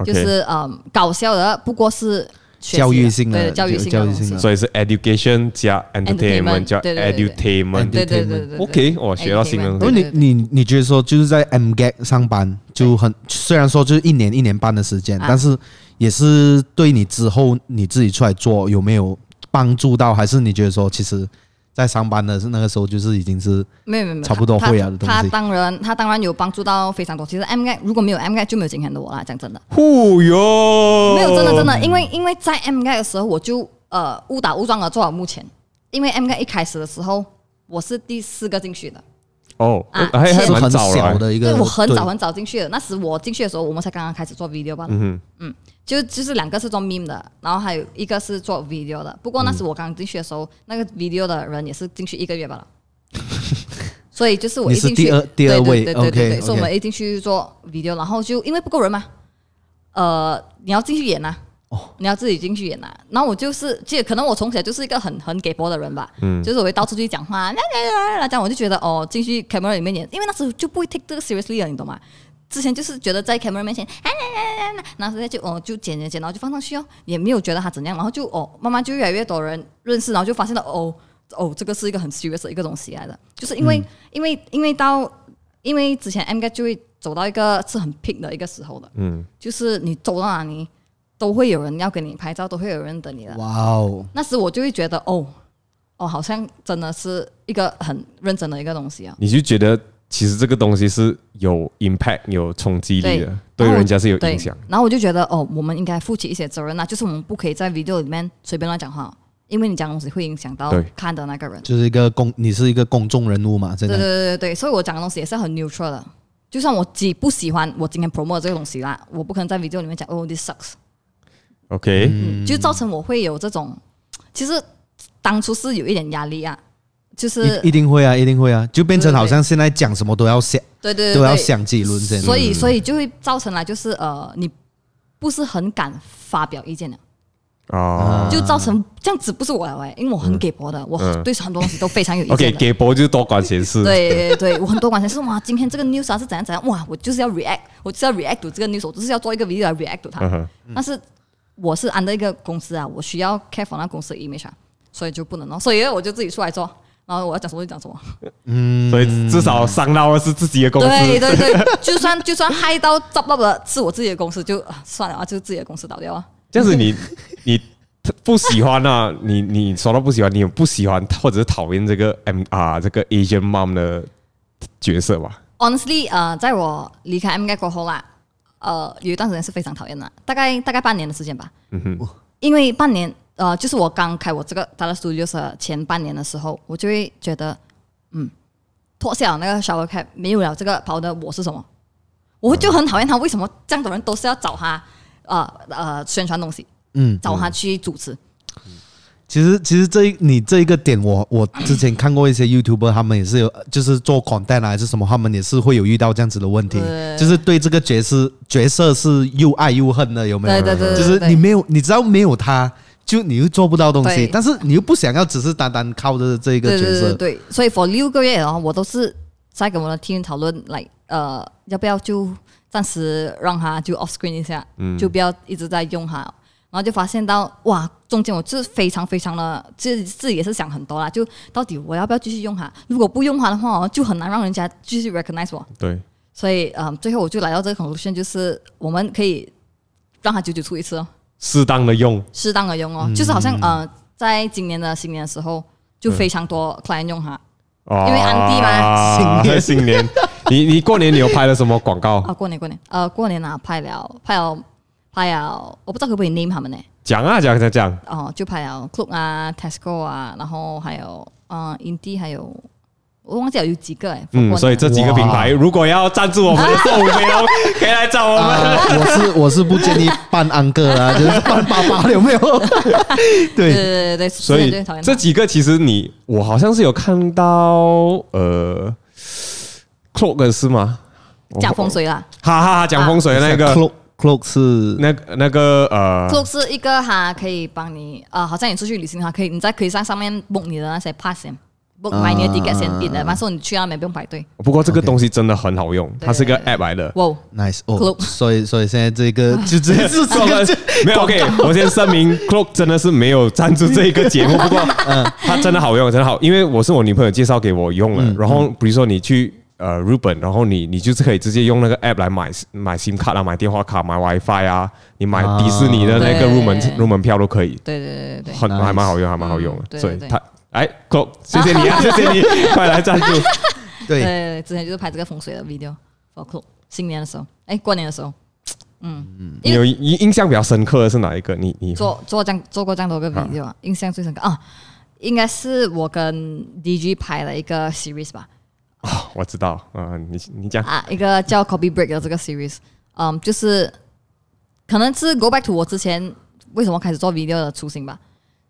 就是嗯，搞笑的，不过是。教育性的，教育性的，所以是 education 加 entertainment 加 entertainment，对对对对，OK，我学到新东西。你你你觉得说就是在 m g t 上班就很，虽然说就是一年一年半的时间，但是也是对你之后你自己出来做有没有帮助到？还是你觉得说其实？在上班的是那个时候，就是已经是没有没有差不多会啊的东西。他当然他当然有帮助到非常多。其实 M K 如果没有 M K 就没有今天的我啦。讲真的，忽哟，没有真的真的，因为因为在 M K 的时候我就呃误打误撞而做到目前。因为 M K 一开始的时候我是第四个进去的。哦，啊，还蛮很小的一个。对我很早很早进去的。那时我进去的时候，我们才刚刚开始做 video 吧。嗯嗯，就就是两个是做 meme 的，然后还有一个是做 video 的。不过那时我刚进去的时候，那个 video 的人也是进去一个月吧了。*laughs* 所以就是我一进去，对对对对对，所以我们一进去做 video，然后就因为不够人嘛，呃，你要进去演啊。你要自己进去演啊，然后我就是，这可能我从小就是一个很很给波的人吧，嗯，就是我会到处去讲话，来来来来讲，我就觉得哦，进去 camera 里面演，因为那时候就不会 take 这个 seriously 了，你懂吗？之前就是觉得在 camera 面前，那时候就哦就剪剪剪，然后就放上去哦，也没有觉得他怎样，然后就哦，慢慢就越来越多人认识，然后就发现了哦哦，这个是一个很 serious 的一个东西来的，就是因为因为因为到因为之前 M 哥就会走到一个是很 pick 的一个时候的，嗯，就是你走到哪里。都会有人要给你拍照，都会有人等你的。哇哦！那时我就会觉得，哦哦，好像真的是一个很认真的一个东西啊！你就觉得，其实这个东西是有 impact、有冲击力的，对人家是有影响。然后我就觉得，哦，我们应该负起一些责任啊，就是我们不可以在 video 里面随便乱讲话，因为你讲东西会影响到看的那个人。就是一个公，你是一个公众人物嘛，真的。对对对对对，所以我讲的东西也是很 neutral 的。就算我几不喜欢我今天 promo t e 这个东西啦，我不可能在 video 里面讲，哦，this sucks。OK，就造成我会有这种，其实当初是有一点压力啊，就是一定会啊，一定会啊，就变成好像现在讲什么都要想，对对，都要想结论，所以所以就会造成了就是呃，你不是很敢发表意见的哦，就造成这样子不是我哎，因为我很给博的，我对很多东西都非常有意见。o k 给博就多管闲事，对对，*laughs* 我很多管闲事，哇，今天这个 news 啊是怎样怎样，哇，我就是要 react，我就是要 react to 这个 news，我就是要做一个 video 来 react 他，它，但是。我是安的一个公司啊，我需要 care 那公司的 image，所以就不能哦，所以我就自己出来做，然后我要讲什么就讲什么。嗯，所以至少伤到的是自己的公司，对对对，就算 *laughs* 就算害到遭到的是我自己的公司，就算了啊，就是自己的公司倒掉啊。就是你 *laughs* 你不喜欢啊，你你说到不喜欢，你有不喜欢或者是讨厌这个 M 啊这个 Asian Mom 的角色吧？Honestly，呃，在我离开 M 家过后啦。呃，有一段时间是非常讨厌的，大概大概半年的时间吧。嗯哼。因为半年，呃，就是我刚开我这个他的 studio 前半年的时候，我就会觉得，嗯，脱下了那个小开，没有了这个跑的我是什么？我就很讨厌他，为什么这样的人都是要找他？呃呃，宣传东西，嗯，找他去主持。其实，其实这一你这一个点，我我之前看过一些 YouTuber，他们也是有，就是做广代呢还是什么，他们也是会有遇到这样子的问题，就是对这个角色角色是又爱又恨的，有没有？对对对，就是你没有，你知道没有他就你又做不到东西，但是你又不想要，只是单单靠着这一个角色，对对对。所以 for 六个月啊，我都是在跟我的 team 讨论，来呃，要不要就暂时让他就 off screen 一下，就不要一直在用他。然后就发现到哇，中间我是非常非常的，这自己也是想很多啦，就到底我要不要继续用它？如果不用它的话哦，就很难让人家继续 recognize 我。对，所以嗯，最后我就来到这个 conclusion，就是我们可以让它久久出一次哦，适当的用，适当的用哦，就是好像呃，在今年的新年的时候，就非常多 client 用它，因为安迪嘛，新年 *laughs* 新年，你你过年你有拍了什么广告啊？过年过年，呃，过年啊，拍了拍了。还有我不知道可不可以 name 他们呢？讲啊讲讲讲哦，就还有 Clue 啊，Tesco 啊，然后还有嗯 Inti，还有我忘记了有几个哎。嗯，所以这几个品牌如果要赞助我们的动物美可以来找我们。我是 *laughs* 我是不建议办安哥啦，就是办巴巴有没有？对对对对，所以这几个其实你我好像是有看到呃，Clue 是吗？讲风水啦，哈哈哈，讲风水那个。Cloak 是那那个呃，Cloak 是一个它可以帮你呃，好像你出去旅行，哈，可以你在可以上上面 book 你的那些 passion，book 买你的 ticket 先订的，完事你去那边不用排队。不过这个东西真的很好用，它是一个 app 来的。哇，nice 哦。所以所以现在这个 *laughs* 就直接是说了。*laughs* 没有 OK，我先声明，Cloak 真的是没有赞助这一个节目，不过 *laughs* 嗯，它真的好用，真的好，因为我是我女朋友介绍给我用的，然后比如说你去。呃，日本，然后你你就是可以直接用那个 app 来买买 sim 卡啦，买电话卡，买 wifi 啊，你买迪士尼的那个入门入门票都可以。对对对对很还蛮好用，还蛮好用的。对以他，哎，酷，谢谢你啊，*laughs* 谢谢你，快来赞助。*laughs* 对之前就是拍这个风水的 video，好酷，新年的时候，哎，过年的时候，嗯嗯，有印印象比较深刻的是哪一个？你你做做这样做过这样多个 video 啊，印象最深刻啊，应该是我跟 DJ 拍了一个 series 吧。哦，我知道啊，你你讲啊，一个叫 Copy Break 的这个 series，嗯，就是可能是 go back to 我之前为什么开始做 video 的初心吧，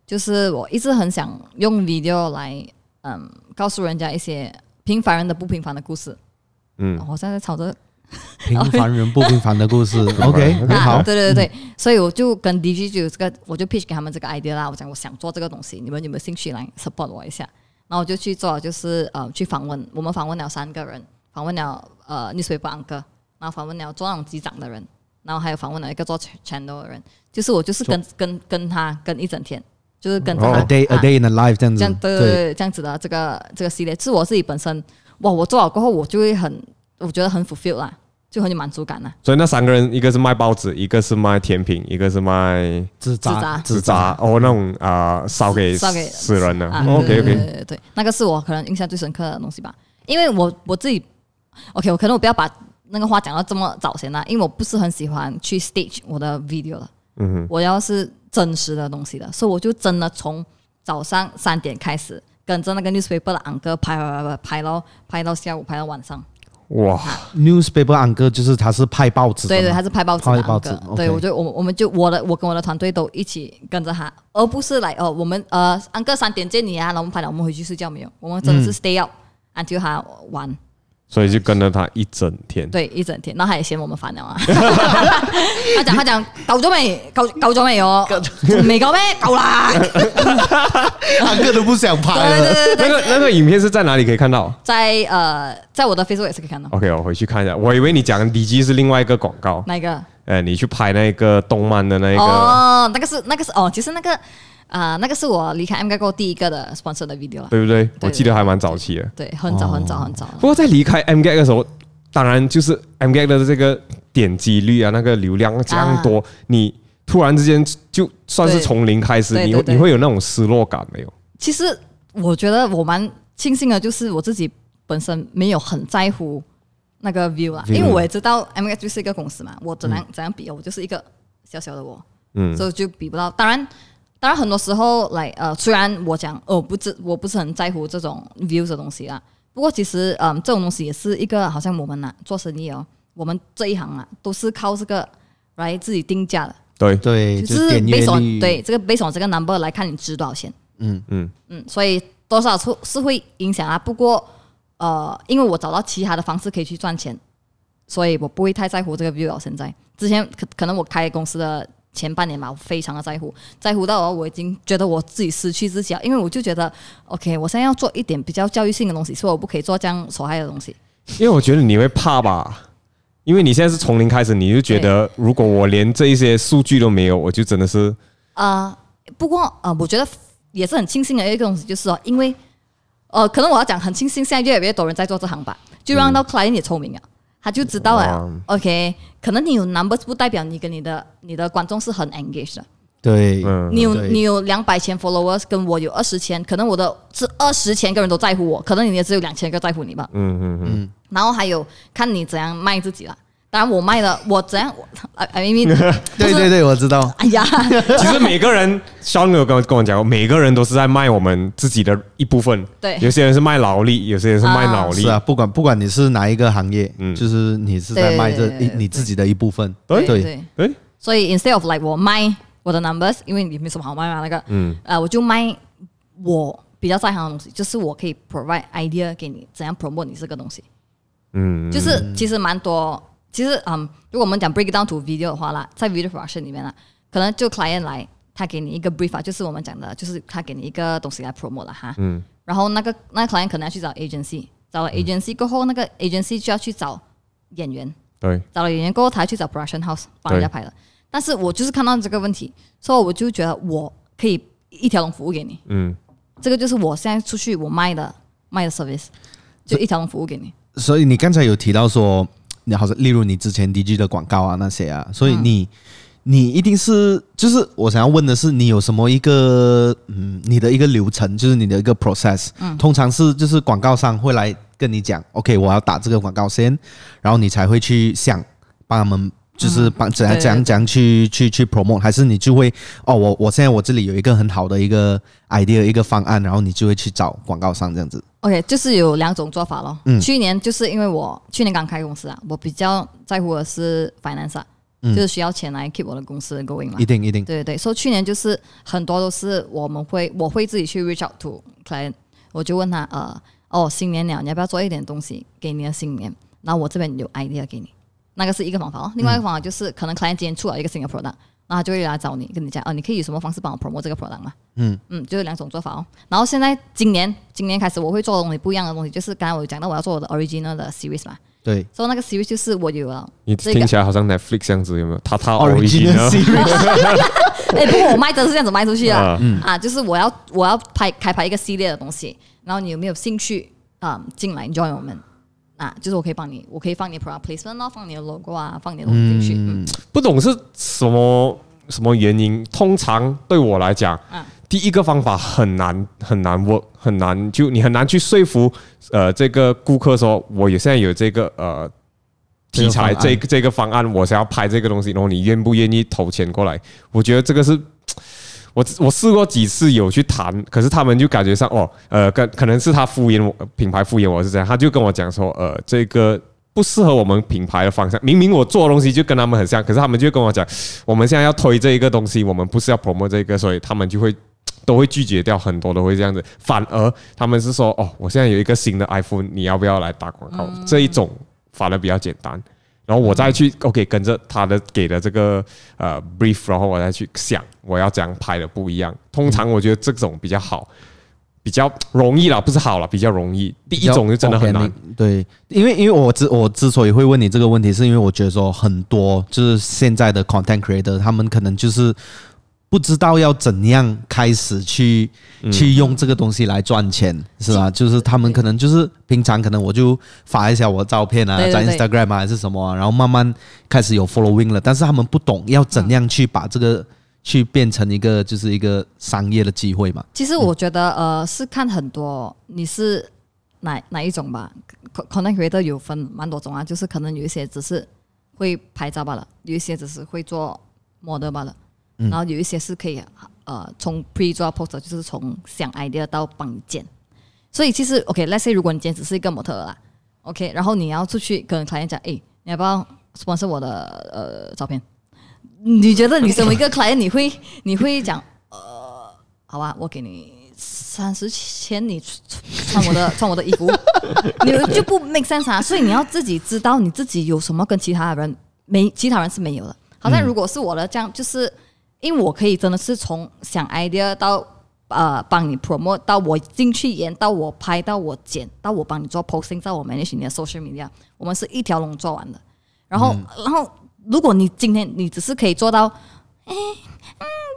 就是我一直很想用 video 来嗯告诉人家一些平凡人的不平凡的故事。嗯，我现在在着平凡人不平凡的故事。*laughs* OK，很好，对对对对，所以我就跟 DG 就这个，我就 pitch 给他们这个 idea 啦，我讲我想做这个东西，你们有没有兴趣来 support 我一下？然后我就去做，就是呃，去访问。我们访问了三个人，访问了呃，秘水部 a n 哥，然后访问了做那种机长的人，然后还有访问了一个做 channel 的人。就是我就是跟跟跟他跟一整天，就是跟他。A day, a day in a life 这样。这样对对对，这样子的这个这个系列，是我自己本身哇，我做好过后，我就会很我觉得很 fulfill 啦。就很有满足感了。所以那三个人，一个是卖报纸，一个是卖甜品，一个是卖纸扎纸扎哦，那种啊烧给烧给死人呐。OK OK 对，那个是我可能印象最深刻的东西吧，因为我我自己 OK，我可能我不要把那个话讲到这么早先啦，因为我不是很喜欢去 stage 我的 video 了。嗯，我要是真实的东西的，所以我就真的从早上三点开始跟着那个 newspaper 的昂哥拍拍拍拍拍到拍到下午，拍到晚上。哇，Newspaper Ang 哥就是他是拍报纸，对对，他是拍报纸报纸，对我就我我们就我的我跟我的团队都一起跟着他，而不是来哦，我们呃，Ang 哥三点见你啊，然后我们我们回去睡觉没有，我们真的是 Stay up until 他完。所以就跟了他一整天，对一整天，然后他也嫌我们烦了啊。*laughs* 他讲他讲搞咗未？搞搞咗没哦，没搞未？搞啦！两个都不想拍了。那个那个影片是在哪里可以看到？在呃，在我的 Facebook 也是可以看到。OK，我回去看一下。我以为你讲李基是另外一个广告。哪个？哎，你去拍那个动漫的那个。哦，那个是那个是哦，其实那个。啊，那个是我离开 MGAgo 第一个的 s p o n s o r 的 video 了，对不对？我记得还蛮早期的，对，很早很早很早。不过在离开 m g a o 的时候，当然就是 m g a o 的这个点击率啊，那个流量这样多，你突然之间就算是从零开始，你你会有那种失落感没有？其实我觉得我蛮庆幸的，就是我自己本身没有很在乎那个 view 啊，因为我也知道 m g a 就是一个公司嘛，我怎样怎样比我就是一个小小的我，嗯，所以就比不到。当然。当然，很多时候，来呃，虽然我讲，我不知我不是很在乎这种 views 的东西啦。不过，其实，嗯，这种东西也是一个，好像我们啊，做生意哦，我们这一行啊，都是靠这个来自己定价的。对对，就是 based on 对这个 based on 这个 number 来看你值多少钱。嗯嗯嗯，所以多少是是会影响啊。不过，呃，因为我找到其他的方式可以去赚钱，所以我不会太在乎这个 v i e w 了。现在。之前可可能我开公司的。前半年吧，我非常的在乎，在乎到我我已经觉得我自己失去自己，因为我就觉得，OK，我现在要做一点比较教育性的东西，所以我不可以做这样所害的东西。因为我觉得你会怕吧，因为你现在是从零开始，你就觉得如果我连这一些数据都没有，我就真的是……啊，不过啊，我觉得也是很庆幸的一个东西，就是哦，因为呃，可能我要讲很庆幸，现在越来越多人在做这行吧，就让到莱恩也聪明啊。他就知道了，OK，可能你有 numbers 不代表你跟你的你的观众是很 engaged 的。对，你有你有两百千 followers，跟我有二十千，可能我的是二十千个人都在乎我，可能你也只有两千个在乎你吧。嗯嗯嗯。然后还有看你怎样卖自己了。当然，我卖了，我怎样？哎明咪咪，对对对，我知道。哎呀，*laughs* 其实每个人，肖宁有跟跟我讲过，每个人都是在卖我们自己的一部分。对，有些人是卖劳力，有些人是卖脑力。是啊，不管不管你是哪一个行业，嗯，就是你是在卖这一你自己的一部分。对对对，所以 instead of like 我卖我的 numbers，因为你没什么好卖嘛，那个，嗯，啊，我就卖我比较在行的东西，就是我可以 provide idea 给你，怎样 promote 你这个东西。嗯，就是其实蛮多。其实，嗯，如果我们讲 break down to video 的话啦，在 video production 里面啦，可能就 client 来，他给你一个 brief 啊，就是我们讲的，就是他给你一个东西来 promo t e 啦，哈。嗯。然后那个那个 client 可能要去找 agency，找了 agency 过后，那个 agency 就要去找演员。对。找了演员过后，他去找 production house 帮人家拍了。但是我就是看到这个问题，所以我就觉得我可以一条龙服务给你。嗯。这个就是我现在出去我卖的卖的 service，就一条龙服务给你。所以你刚才有提到说。然后，例如你之前 DG 的广告啊那些啊，所以你你一定是就是我想要问的是，你有什么一个嗯，你的一个流程，就是你的一个 process，嗯，通常是就是广告商会来跟你讲，OK，我要打这个广告先，然后你才会去想帮他们。就是帮样怎样去去去 promote，还是你就会哦？我我现在我这里有一个很好的一个 idea 一个方案，然后你就会去找广告商这样子。OK，就是有两种做法咯。嗯，去年就是因为我去年刚开公司啊，我比较在乎的是 finance，嗯，就是需要钱来 keep 我的公司 going。嘛，一定一定。对对对，所以去年就是很多都是我们会我会自己去 reach out to client，我就问他呃哦新年了，你要不要做一点东西给你的新年？然后我这边有 idea 给你。那个是一个方法哦，另外一个方法就是可能 client 今天出了一个新的 product，那他就会来找你，跟你讲哦，你可以以什么方式帮我 promo t e 这个 product 嘛？嗯嗯，就是两种做法哦。然后现在今年今年开始，我会做的东西不一样的东西，就是刚才我讲到我要做我的 original 的 series 嘛。对，做那个 series 就是我有了。你听起来好像 Netflix 这样子有没有？他他 *laughs* original。series。*laughs* 哎，不过我卖都是这样子卖出去的，啊，就是我要我要拍开拍一个系列的东西，然后你有没有兴趣啊进来 join 我们？啊，就是我可以帮你，我可以放你的 placement 啊，放你的 logo 啊，放你的东西进去。嗯，不懂是什么什么原因？通常对我来讲，第一个方法很难很难，我很难就你很难去说服呃这个顾客说，我也现在有这个呃题材，这个这个方案，我想要拍这个东西，然后你愿不愿意投钱过来？我觉得这个是。我我试过几次有去谈，可是他们就感觉上哦，呃，跟可能是他敷衍我品牌敷衍我是这样，他就跟我讲说，呃，这个不适合我们品牌的方向。明明我做的东西就跟他们很像，可是他们就跟我讲，我们现在要推这一个东西，我们不是要 promo 这个，所以他们就会都会拒绝掉很多都会这样子。反而他们是说，哦，我现在有一个新的 iPhone，你要不要来打广告？这一种反而比较简单。然后我再去 OK 跟着他的给的这个呃 brief，然后我再去想我要怎样拍的不一样。通常我觉得这种比较好，比较容易了，不是好了，比较容易。第一种就真的很难。对，因为因为我之我之所以会问你这个问题，是因为我觉得说很多就是现在的 content creator 他们可能就是。不知道要怎样开始去去用这个东西来赚钱，是吧？就是他们可能就是平常可能我就发一下我的照片啊，在 Instagram 啊还是什么，然后慢慢开始有 following 了，但是他们不懂要怎样去把这个去变成一个就是一个商业的机会嘛。其实我觉得呃是看很多，你是哪哪一种吧，可可能觉得有分蛮多种啊，就是可能有一些只是会拍照罢了，有一些只是会做模特罢了。然后有一些是可以，呃，从 pre draw poster 就是从想 idea 到帮你剪，所以其实 OK，let's say 如果你今天只是一个模特啦，OK，然后你要出去跟 client 讲，哎，你要不要 sponsor 我的呃照片？你觉得你身为一个 *laughs* client，你会你会讲，呃，好吧，我给你三十千，你穿我的穿我的衣服，你就不 make sense 啊？所以你要自己知道你自己有什么，跟其他人没其他人是没有的。好像如果是我的这样，就是。因为我可以真的是从想 idea 到呃帮你 promo 到我进去演到我拍到我剪到我帮你做 posting 到我们那些你的 social media，我们是一条龙做完的。然后，然后如果你今天你只是可以做到，嗯，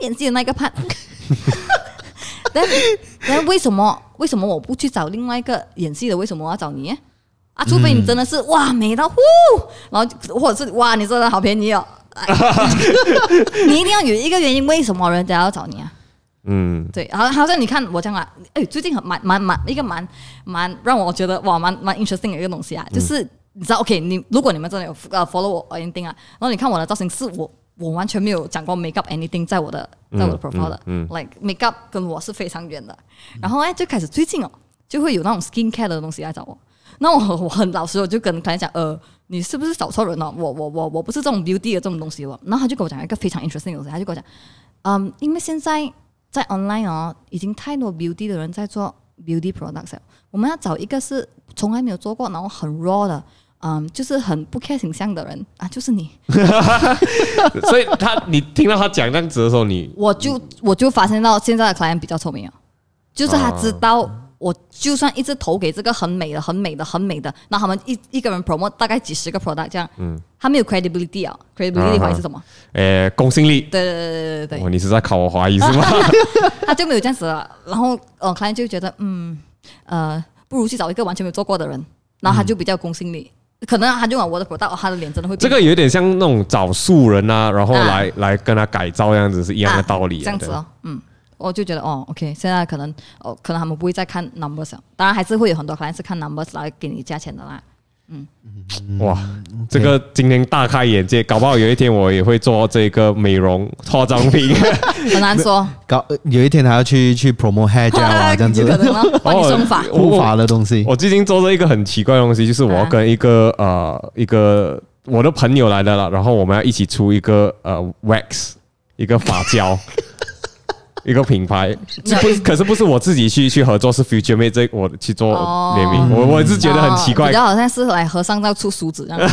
演戏的那个判，*laughs* 那那为什么为什么我不去找另外一个演戏的？为什么我要找你啊？除非你真的是哇美到呼，然后或者是哇你真的好便宜哦。*laughs* 你一定要有一个原因，为什么人家要找你啊？嗯，对，然后好像你看，我将来，哎，最近很蛮蛮蛮一个蛮蛮让我觉得哇蛮蛮 interesting 的一个东西啊，就是你知道，OK，你如果你们真的有呃 follow 我 anything 啊，然后你看我的造型，是我我完全没有讲过 make up anything，在我的在我的 profile，嗯，like make up 跟我是非常远的，然后哎，就开始最近哦，就会有那种 skincare 的东西来找我，那我我很老实，我就跟团家讲，呃。你是不是找错人了？我我我我不是这种 beauty 的这种东西。然后他就跟我讲一个非常 interesting 的事，他就跟我讲，嗯，因为现在在 online 哦，已经太多 beauty 的人在做 beauty p r o d u c t s o 我们要找一个是从来没有做过，然后很 raw 的，嗯，就是很不 care 形象的人啊，就是你。*laughs* 所以他，你听到他讲这样子的时候，你我就我就发现到现在的 client 比较聪明，啊，就是他知道。我就算一直投给这个很美的、很美的、很美的，那他们一一个人 promote 大概几十个 product 这样，嗯，他没有 credibility 啊，credibility 怀疑是什么？诶，公信力。对对对对对对哦、你是在考我怀疑是吗？*laughs* 他就没有这样子了，然后呃 c l i e n t 就觉得嗯呃，不如去找一个完全没有做过的人，然后他就比较公信力，可能他就把我的 product，他的脸真的会这个有点像那种找素人啊，然后来来跟他改造这样子是一样的道理，这样子哦，嗯。我就觉得哦，OK，现在可能哦，可能他们不会再看 numbers，当然还是会有很多 clients 看 numbers 来给你加钱的啦。嗯，哇，这个今天大开眼界，搞不好有一天我也会做这个美容化妆品。*laughs* 很难说，*laughs* 搞有一天还要去去 promo hair 啊，*laughs* 这样子的护发护发的东西。我最近做了一个很奇怪的东西，就是我要跟一个呃一个我的朋友来的了，然后我们要一起出一个呃 wax 一个发胶。一个品牌，不，可是不是我自己去去合作，是 Future Mate 这我去做联名，我我是觉得很奇怪，就好像是来和尚要出梳子这样。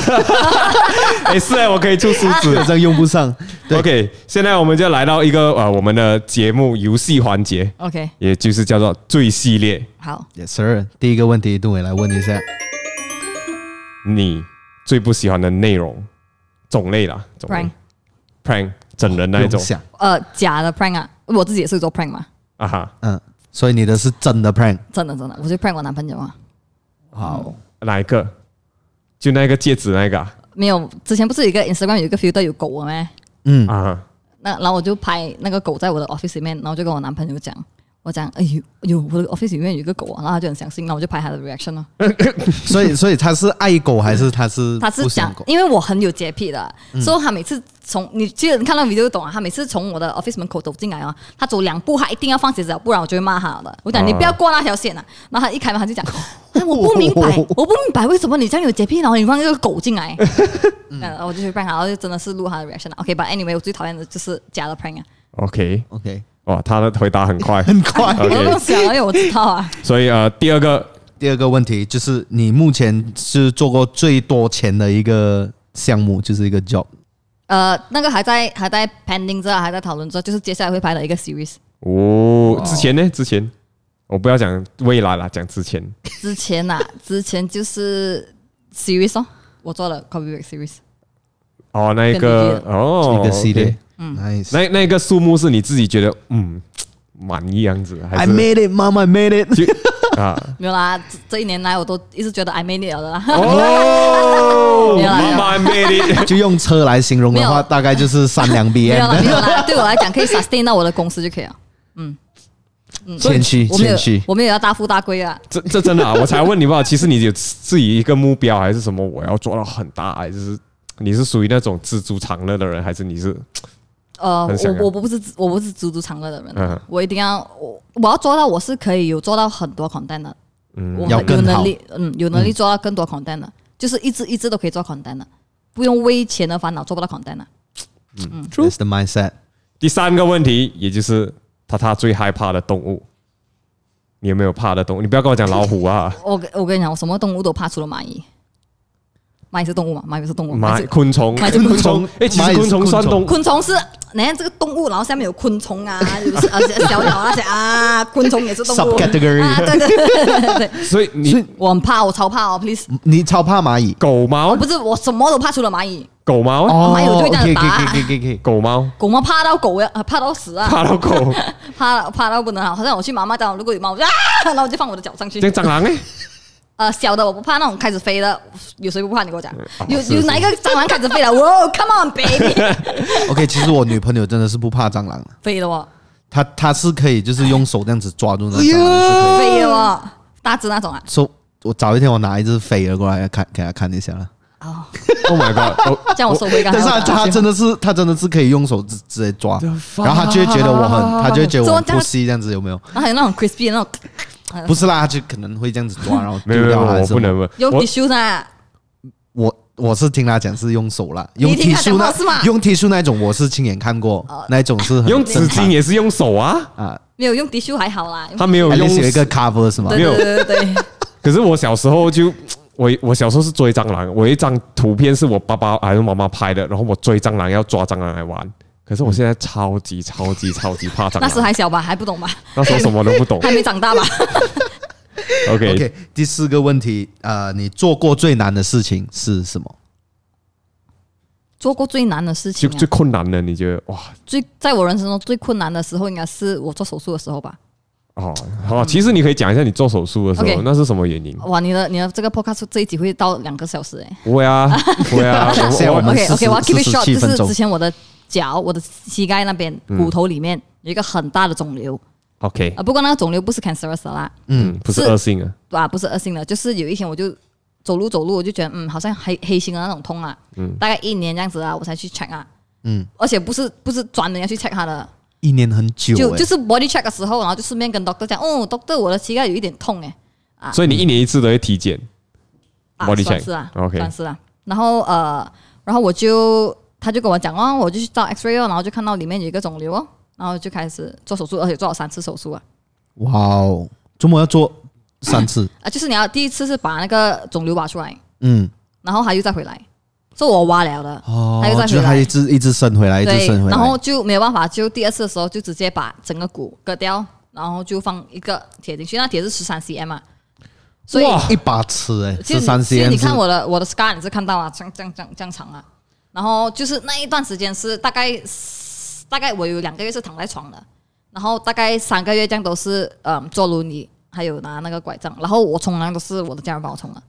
哎，*laughs* 是哎，我可以出梳子，和 *laughs* 尚用不上。OK，现在我们就来到一个呃我们的节目游戏环节，OK，也就是叫做最系列。好，Yes sir，第一个问题，杜伟来问一下，你最不喜欢的内容种类啦，p r a n k p r a n k 整人那一种？呃，假的 Prank 啊。我自己也是做 prank 嘛。啊哈，嗯，所以你的是真的 prank，真的真的，我是 prank 我男朋友啊。好，哪一个？就那个戒指那个？没有，之前不是一个 Instagram 有一个 feed 有狗的吗？嗯啊，那然后我就拍那个狗在我的 office 里面，然后就跟我男朋友讲，我讲，哎呦有我的 office 里面有一个狗啊，然后他就很相信，那我就拍他的 reaction 了。所以所以他是爱狗还是他是 *laughs* 他是想，因为我很有洁癖的，所以他每次。从你其实你看到你就懂啊，他每次从我的 office 门口走进来啊，他走两步，他一定要放鞋子，不然我就会骂他的。我讲你不要过那条线啊！骂他一开门他就讲，*laughs* 我不明白，我不明白为什么你这样有洁癖，然后你放一个狗进来。*laughs* 然后我就去办，然后就真的是录他的 reaction 了。OK，but anyway，我最讨厌的就是假的 prank。OK，OK，哇，他的回答很快，*laughs* 很快。OK，因为我知道啊。所以呃，第二个第二个问题就是，你目前是做过最多钱的一个项目，就是一个 job。呃，那个还在还在 pending 之后，还在讨论之后，就是接下来会拍的一个 series。哦，之前呢？之前我不要讲未来了，讲之前。之前啊，*laughs* 之前就是 series 哦，我做了 cover series。哦，那一个哦，一个系列，嗯，那那一个数目是你自己觉得嗯。满意样子还是？I made it, Mama, I made it *laughs* 啊！没有啦，这一年来我都一直觉得 I made it 了。哦 m m I made it。*laughs* 就用车来形容的话，大概就是三两 B *laughs* M。没有对我来讲，可以 sustain 到我的公司就可以了。嗯，前虚，前虚，我们也要大富大贵啊！这这真的啊！我才问你吧，其实你有自己一个目标还是什么？我要做到很大，还是你是属于那种知足常乐的人，还是你是？呃，我我不是我不是知足常乐的人，我一定要我我要做到我是可以有做到很多款单的，我有能力嗯有能力做到更多款单的，就是一直一直都可以做款单的，不用为钱的烦恼做不到款单的。嗯，True。是 The mindset。第三个问题，也就是他他最害怕的动物，你有没有怕的动物？你不要跟我讲老虎啊！我我跟你讲，我什么动物都怕，除了蚂蚁。蚂蚁是动物嘛？蚂蚁是动物，蚂蚁昆虫，蚂蚁昆虫。哎，*laughs* 其实昆虫算动物，昆虫是你看这个动物，然后下面有昆虫啊，而且小鸟啊，啊，昆虫也是动物啊，对对对。所以你我很怕，我超怕哦，please。你超怕蚂蚁？狗猫？不是，我什么都怕，除了蚂蚁。狗猫？蚂蚁就这样打。可以可以可以可以。狗猫，狗猫怕到狗呀，怕到死啊！怕到狗，*laughs* 怕怕到不能好。好像我去妈妈家，如果有猫，我就啊，然后我就放我的脚上去。这蟑螂哎。呃，小的我不怕，那种开始飞的，有谁不怕？你给我讲，有有哪一个蟑螂开始飞了？哇 come on baby。*laughs* OK，其实我女朋友真的是不怕蟑螂的，飞的哇。她她是可以就是用手这样子抓住那蟑螂，飞的哦。大只那种啊。说，我早一天我拿一只飞了过来，看给他看一下了。哦，*laughs* Oh my god，这样我收回。但是她真的是，她真的是可以用手直直接抓，然后她就会觉得我很，她就会觉得我不吸这样子，有没有？然后还有那种 crispy 那种。不是啦，就可能会这样子抓，然后 *laughs* 丢掉啊不能问。用 T e 呢？我我是听他讲是用手啦，用 T e 那用 T e 那种，我是亲眼看过，那种是用纸巾也是用手啊啊，没有用 T 恤还好啦。他没有用写一个 cover 是吗？没有对。*laughs* 可是我小时候就我我小时候是追蟑螂，我一张图片是我爸爸还是妈妈拍的，然后我追蟑螂要抓蟑螂来玩。可是我现在超级超级超级怕长。那时还小吧，还不懂吧？那时候什么都不懂，还没长大吧？*laughs* OK OK，第四个问题，呃，你做过最难的事情是什么？做过最难的事情，就最困难的，你觉得哇？最在我人生中最困难的时候，应该是我做手术的时候吧？哦，好，其实你可以讲一下你做手术的时候，那是什么原因？哇，你的你的这个 Podcast 这一集会到两个小时哎？会啊，会啊，OK *laughs* OK，我要 keep it shot，r 这是之前我的。脚，我的膝盖那边骨头里面有一个很大的肿瘤。OK，啊，不过那个肿瘤不是 cancerous 啦，嗯，不是恶性啊，对啊，不是恶性的，就是有一天我就走路走路，我就觉得嗯，好像黑黑心的那种痛啊，嗯，大概一年这样子啊，我才去 check 啊，嗯，而且不是不是专门要去 check 它的，一年很久，就就是 body check 的时候，然后就顺便跟 doctor 讲，哦，doctor，我的膝盖有一点痛哎，啊，所以你一年一次都会体检，body check 是啊，OK，是啊，然后呃，然后我就。他就跟我讲哦，我就去照 X ray 哦，然后就看到里面有一个肿瘤哦，然后就开始做手术，而且做了三次手术啊！哇哦，这么要做三次 *laughs* 啊？就是你要第一次是把那个肿瘤挖出来，嗯，然后他又再回来做我挖了的，他又再回来，就他一直一直伸回来，一直伸回来，然后就没有办法，就第二次的时候就直接把整个骨割掉，然后就放一个铁进去，那铁是十三 cm 啊，所以一把尺哎，十三 cm，你看我的我的 scar 你是看到了，这样这样这样长啊。然后就是那一段时间是大概大概我有两个月是躺在床上，然后大概三个月这样都是嗯坐轮椅，还有拿那个拐杖，然后我冲凉都是我的家人帮我冲的，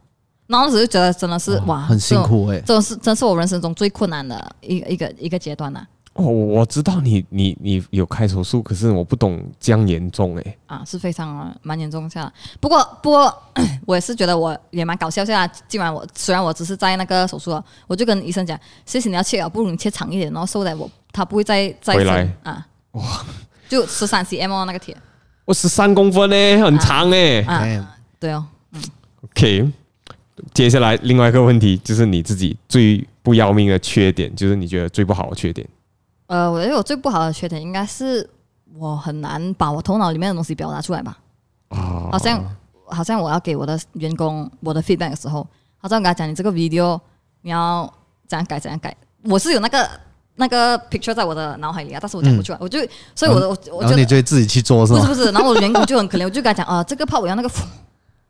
那当时就觉得真的是哇，很辛苦哎，真是真是我人生中最困难的一一个一个阶段呢。哦，我知道你你你有开手术，可是我不懂这样严重哎啊是非常蛮严重下，不过不过 *coughs* 我也是觉得我也蛮搞笑下。今晚我虽然我只是在那个手术我就跟医生讲，谢谢你要切，不如你切长一点，然后瘦的我他不会再再来啊哇！就十三 cm 那个铁，我十三公分呢，很长哎啊对哦嗯。OK，接下来另外一个问题就是你自己最不要命的缺点，就是你觉得最不好的缺点。呃，我觉得我最不好的缺点应该是我很难把我头脑里面的东西表达出来吧。好像好像我要给我的员工我的 feedback 的时候，好，这样跟他讲，你这个 video 你要怎样改怎样改。我是有那个那个 picture 在我的脑海里啊，但是我讲不出来，我就所以我的我，然你就自己去做是吗？不是不是，然后我的员工就很可怜，我就跟他讲啊，这个炮我要那个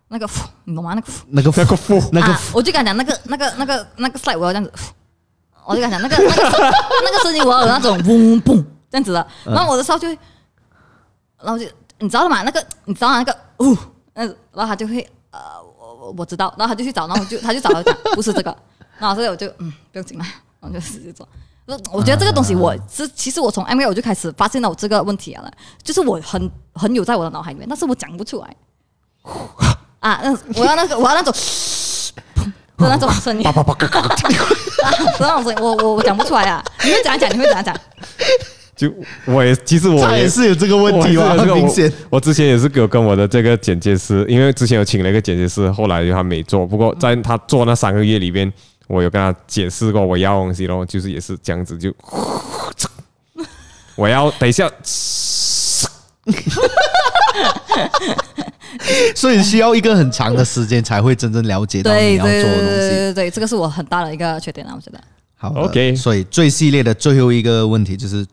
那个，你懂吗？那个那个那个那个，我就跟他讲那个那个那个那个 slide 我要这样子。我就敢想那个那个那个声音，我有那种嗡嘣这样子的，然后我的时候就会，然后就你知道了嘛？那个你知道那个哦，嗯，然后他就会呃，我我我知道，然后他就去找，然后就他就找他讲不是这个，然后所以我就嗯不用嘛，然我就直接走。我我觉得这个东西，我是其实我从 M V，我就开始发现了我这个问题啊，就是我很很有在我的脑海里面，但是我讲不出来 *laughs* 啊，我要那个我要那种。*laughs* 那种声音，啊，那种声音，我我我讲不出来啊！你会怎样讲？你会怎样讲？就我，也其实我也是有这个问题，很明显。我之前也是有跟我的这个剪接师，因为之前有请了一个剪接师，后来他没做。不过在他做那三个月里边，我有跟他解释过，我要东西咯，就是也是这样子，就，我要等一下。哈哈哈！哈哈，所以需要一个很长的时间才会真正了解到你要做的东西。对对对对对，这个是我很大的一个缺点啊，我觉得。好，OK。所以最系列的最后一个问题就是，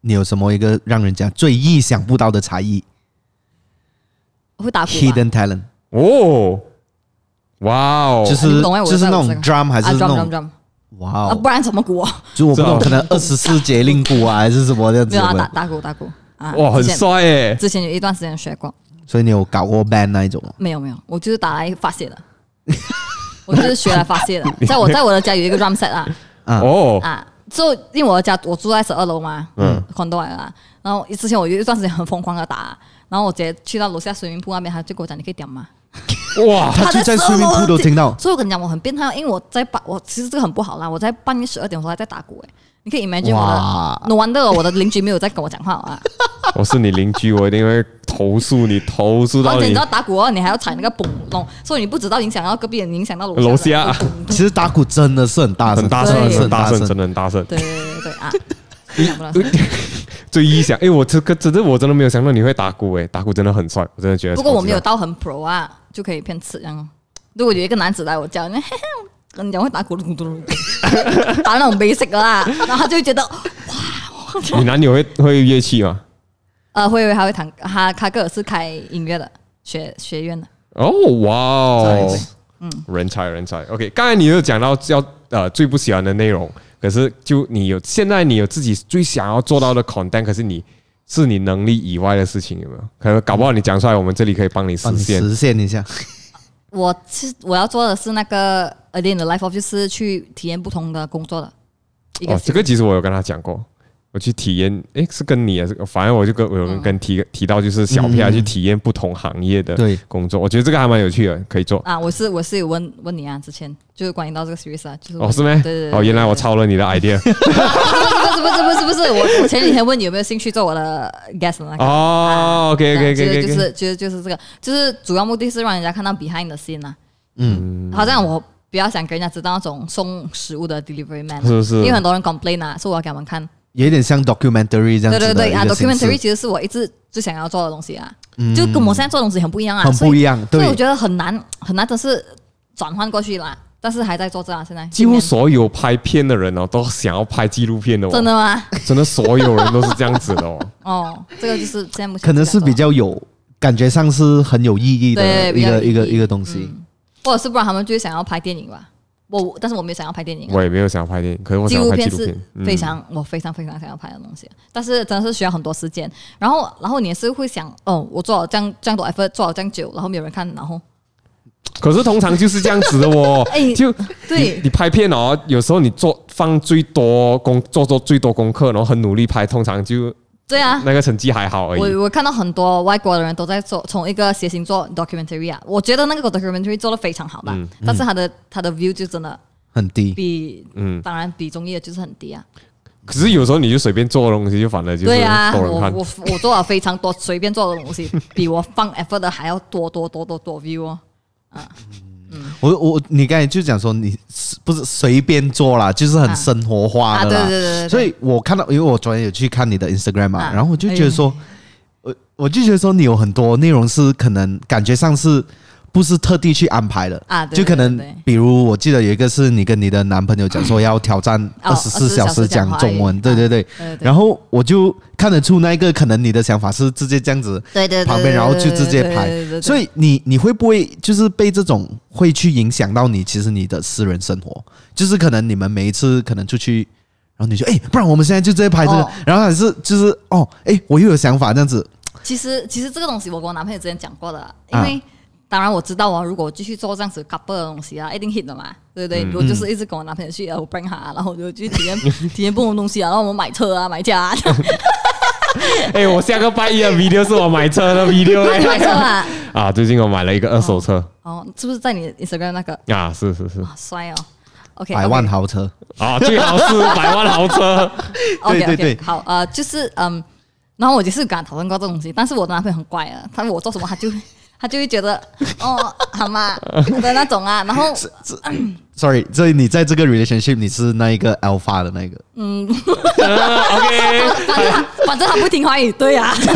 你有什么一个让人家最意想不到的才艺？会打鼓 h i d d e n talent。哦。哇哦。就是就是那种 drum 还是那种 drum。哇哦。啊，不然怎么鼓？就我不懂，可能二十四节令鼓啊，还是什么这样子？对啊，打打鼓，打鼓。啊，哇，很帅诶！之前有一段时间学过，所以你有搞过 band 那一种吗？没有没有，我就是打来发泄的，*laughs* 我就是学来发泄的。*laughs* 在我在我的家有一个 drum set 啊，哦啊，就因为我的家我住在十二楼嘛，嗯，很多啊。然后之前我有一段时间很疯狂的打，然后我直接去到楼下水云铺那边，他就给我讲你可以点吗？哇，*laughs* 他就在水云铺都听到。所以我跟你讲我很变态，因为我在半我其实这个很不好啦，我在半夜十二点的时候还在打鼓诶。你可以 imagine 我的，wonder 我的邻居没有在跟我讲话啊！*laughs* 我是你邻居，我一定会投诉你，投诉到你。而且你知道打鼓，你还要踩那个嘣咚，所以你不知道影响到隔壁人，影响到楼下。其实打鼓真的是很大，很大声，很大声，真的很大声。对对对对啊！你 *laughs* 意一想，哎，我这个真的，我真的没有想到你会打鼓，哎，打鼓真的很帅，我真的觉得。不过我没有到很 pro 啊，就可以骗吃。然后如果有一个男子来我叫，嘿嘿。跟你讲会打咕咕噜噜，*laughs* 打那种 b a s 贝斯啦，然后他就觉得哇！你男友会会乐器吗？呃，会，还会弹。他他哥是开音乐的，学学院的。哦，哇哦，嗯，人才，人才。OK，刚才你有讲到要呃最不喜欢的内容，可是就你有现在你有自己最想要做到的 content，可是你是你能力以外的事情有没有？可能搞不好你讲出来，我们这里可以帮你实现实现一下。我是我要做的是那个。idea life of 就是去体验不同的工作的哦，这个其实我有跟他讲过，我去体验，哎，是跟你啊，反正我就跟我有人跟提提到，就是小 P 去体验不同行业的对工作，我觉得这个还蛮有趣的，可以做啊。我是我是有问问你啊，之前就是关于到这个 series 啊，就是哦是吗？对对哦，原来我抄了你的 *laughs* idea，不是不是不是不是我我前几天问你有没有兴趣做我的 guest 啊？哦，OK OK，OK，就是就是就是这个，就是主要目的是让人家看到 behind the scene 啊，嗯，好像我。不要想给人家知道那种送食物的 delivery man，因为很多人 complain 啊，所以我要给他们看。有点像 documentary 这样子。对对对，啊，documentary 其实是我一直最想要做的东西啊，就跟我现在做东西很不一样啊，很不一样。所以我觉得很难很难，真是转换过去啦。但是还在做这样现在。几乎所有拍片的人哦，都想要拍纪录片的，真的吗？真的所有人都是这样子的哦。*laughs* 哦，这个就是这目，可能是比较有感觉，上是很有意义的一个一个一个东西。或者是不然，他们就是想要拍电影吧？我，但是我没有想要拍电影，我也没有想要拍电影。可是我纪录片是非常，我非常非常想要拍的东西，但是真的是需要很多时间。然后，然后你也是会想，哦，我做好这样这样多 effort，做好这样久，然后没有人看，然后。可是通常就是这样子的哦，*laughs* 就对，你拍片哦，有时候你做放最多工，做做最多功课，然后很努力拍，通常就。对啊，那个成绩还好而已。我我看到很多外国的人都在做从一个斜行做 documentary 啊，我觉得那个 documentary 做的非常好吧，但是他的他的 view 就真的很低，比嗯，当然比综艺的就是很低啊。可是有时候你就随便做的东西就反而就。对啊，我我我做了非常多随便做的东西，比我放 effort 的还要多多多多多 view 哦，啊。我我你刚才就讲说你不是随便做啦，就是很生活化的，对对对。所以我看到，因为我昨天有去看你的 Instagram 嘛，然后我就觉得说，我我就觉得说你有很多内容是可能感觉上是。不是特地去安排的啊，就可能比如我记得有一个是你跟你的男朋友讲说要挑战二十四小时讲中文，对对对，然后我就看得出那一个可能你的想法是直接这样子，对对，旁边然后就直接拍，所以你你会不会就是被这种会去影响到你？其实你的私人生活就是可能你们每一次可能出去，然后你就哎，不然我们现在就直接拍这个，然后还是就是哦，哎，我又有想法这样子。其实其实这个东西我跟我男朋友之前讲过的，因为。当然我知道啊，如果我继续做这样子 couple 的东西啊，一定 hit 的嘛，对不对？我就是一直跟我男朋友去 open 哈，然后我就去体验 *laughs* 体验不同东西啊，然后我们买车啊，买家。*laughs* 哎，我下个半夜的 video 是我买车的 video，买车啊！*laughs* 啊，最近我买了一个二手车。哦，是不是在你 Instagram 那个？啊，是是是，帅哦。OK，百万豪车啊，最好是百万豪车。对对对，好啊，就是嗯，然后我就是敢讨论过这东西，但是我的男朋友很怪啊，他我做什么他就。他就会觉得，哦，好嘛的那种啊。*laughs* 然后，sorry，所以你在这个 relationship，你是那一个 alpha 的那个。嗯，*laughs* OK。反正反正他不听话语，对呀。*laughs* 对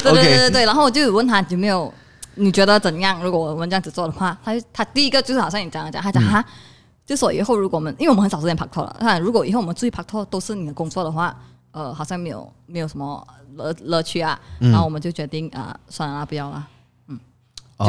对对对对。然后我就问他有没有，你觉得怎样？如果我们这样子做的话，他他第一个就是好像你这样讲，他讲哈，就说以后如果我们因为我们很少时间拍拖了，看如果以后我们注意拍拖都是你的工作的话。呃，好像没有没有什么乐乐趣啊，然后我们就决定啊，算了，不要了，嗯，就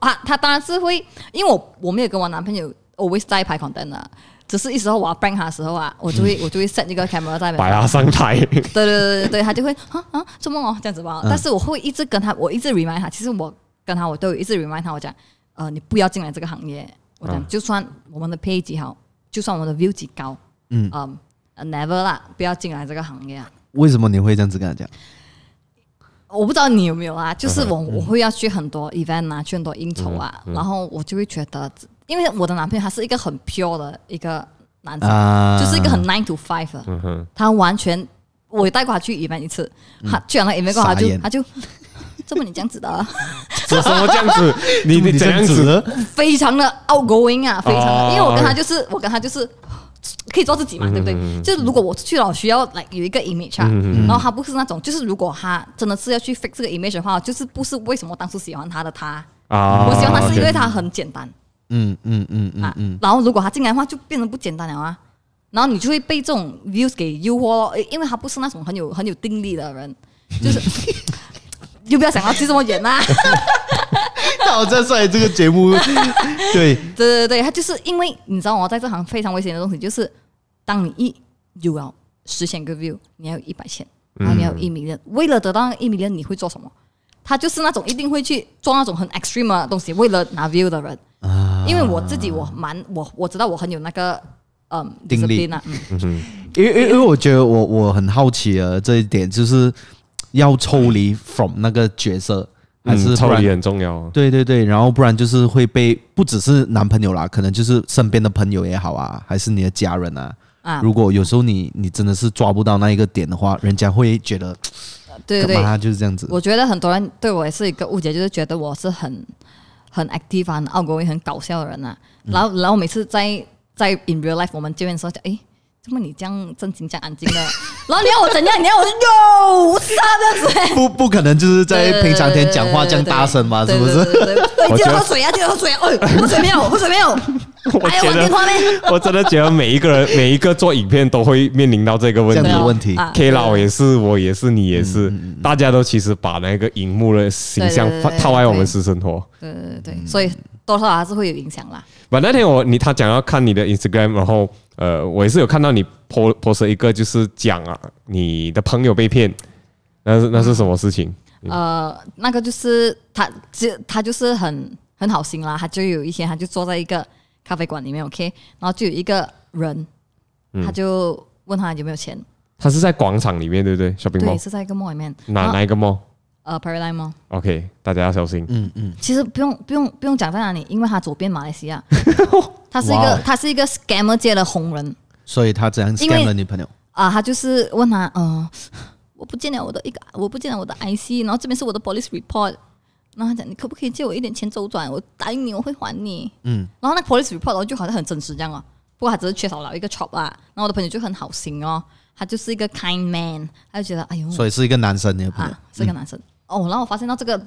啊，他当然是会，因为我我没有跟我男朋友 always 在拍 content 啊，只是一时候我要 b r a n g 他的时候啊，我就会我就会 set 那个 camera 在，摆啊上台，对对对，他就会啊啊做梦哦这样子吧，但是我会一直跟他，我一直 remind 他，其实我跟他我都一直 remind 他，我讲，呃，你不要进来这个行业，我讲就算我们的 page 好，就算我们的 view 值高，嗯 Never 啦，不要进来这个行业啊！为什么你会这样子跟他讲？我不知道你有没有啊，就是我我会要去很多 event 啊，去很多应酬啊，然后我就会觉得，因为我的男朋友他是一个很 pure 的一个男生，就是一个很 nine to five，他完全我带过他去 event 一次，他去了 event 过后他就他就 *laughs* *laughs* 这么你这样子的，什么这样子？你你这样子？非常的 outgoing 啊，非常，的，因为我跟他就是我跟他就是。可以做自己嘛，对不对？就是如果我去了，需要来有一个 image，然后他不是那种，就是如果他真的是要去 fix 这个 image 的话，就是不是为什么当初喜欢他的他啊？我喜欢他是因为他很简单。嗯嗯嗯嗯嗯。然后如果他进来的话，就变得不简单了啊。然后你就会被这种 views 给诱惑咯，因为他不是那种很有很有定力的人，就是 *laughs* 又不要想要去这么远啊？好在在这个节目，对对对对，他就是因为你知道，我在这行非常危险的东西，就是当你一 you 千 a 实现个 view，你要有一百千，然后你要一米六，为了得到一米六，你会做什么？他就是那种一定会去做那种很 extreme 的东西，为了拿 view 的人。啊，因为我自己我蛮我我知道我很有那个嗯定力呢。嗯嗯，因为因为因为我觉得我我很好奇啊，这一点就是要抽离 from 那个角色。还是超离很重要啊！对对对，然后不然就是会被不只是男朋友啦，可能就是身边的朋友也好啊，还是你的家人啊啊！如果有时候你你真的是抓不到那一个点的话，人家会觉得，对对对，就是这样子。我觉得很多人对我也是一个误解，就是觉得我是很很 active 啊，很 outgoing，很搞笑的人啊。然后然后每次在在 in real life 我们见面的时候，哎。怎么你这样正经讲安静的？*laughs* 然后你要我怎样？你要我是啥这样子？*laughs* 不不可能，就是在平常天讲话这样大声嘛，是不是？不嘴啊，喝水、啊，喝水没有，不水没有。哎 *laughs* 呀，我真话我真的觉得每一个人，每一个做影片都会面临到这个问题。问题，K 老也是我，也是你，也是大家都其实把那个荧幕的形象套在我们私生活。对对，对，所以多少还是会有影响啦。我那天我你他讲要看你的 Instagram，然后。呃，我也是有看到你 p o s p o 一个，就是讲啊，你的朋友被骗，那是那是什么事情？呃，那个就是他，就他就是很很好心啦，他就有一天他就坐在一个咖啡馆里面，OK，然后就有一个人，他就问他有没有钱。他是在广场里面，对不对？小兵对是在一个梦里面，哪哪一个梦？呃，parallel 吗？OK，大家要小心。嗯嗯。其实不用不用不用讲在哪里，因为他左边马来西亚，*laughs* 他是一个他是一个 scammer 界的红人，所以他怎样 scammer 女朋友。啊，他就是问他，呃，我不见了我的一个，我不见了我的 IC，然后这边是我的 police report，然后他讲你可不可以借我一点钱周转？我答应你我会还你。嗯。然后那 police report 然后就好像很真实这样啊，不过他只是缺少了一个 chop 啊。然后我的朋友就很好心哦，他就是一个 kind man，他就觉得哎呦，所以是一个男生你的啊，是个男生。哦，然后我发现到这个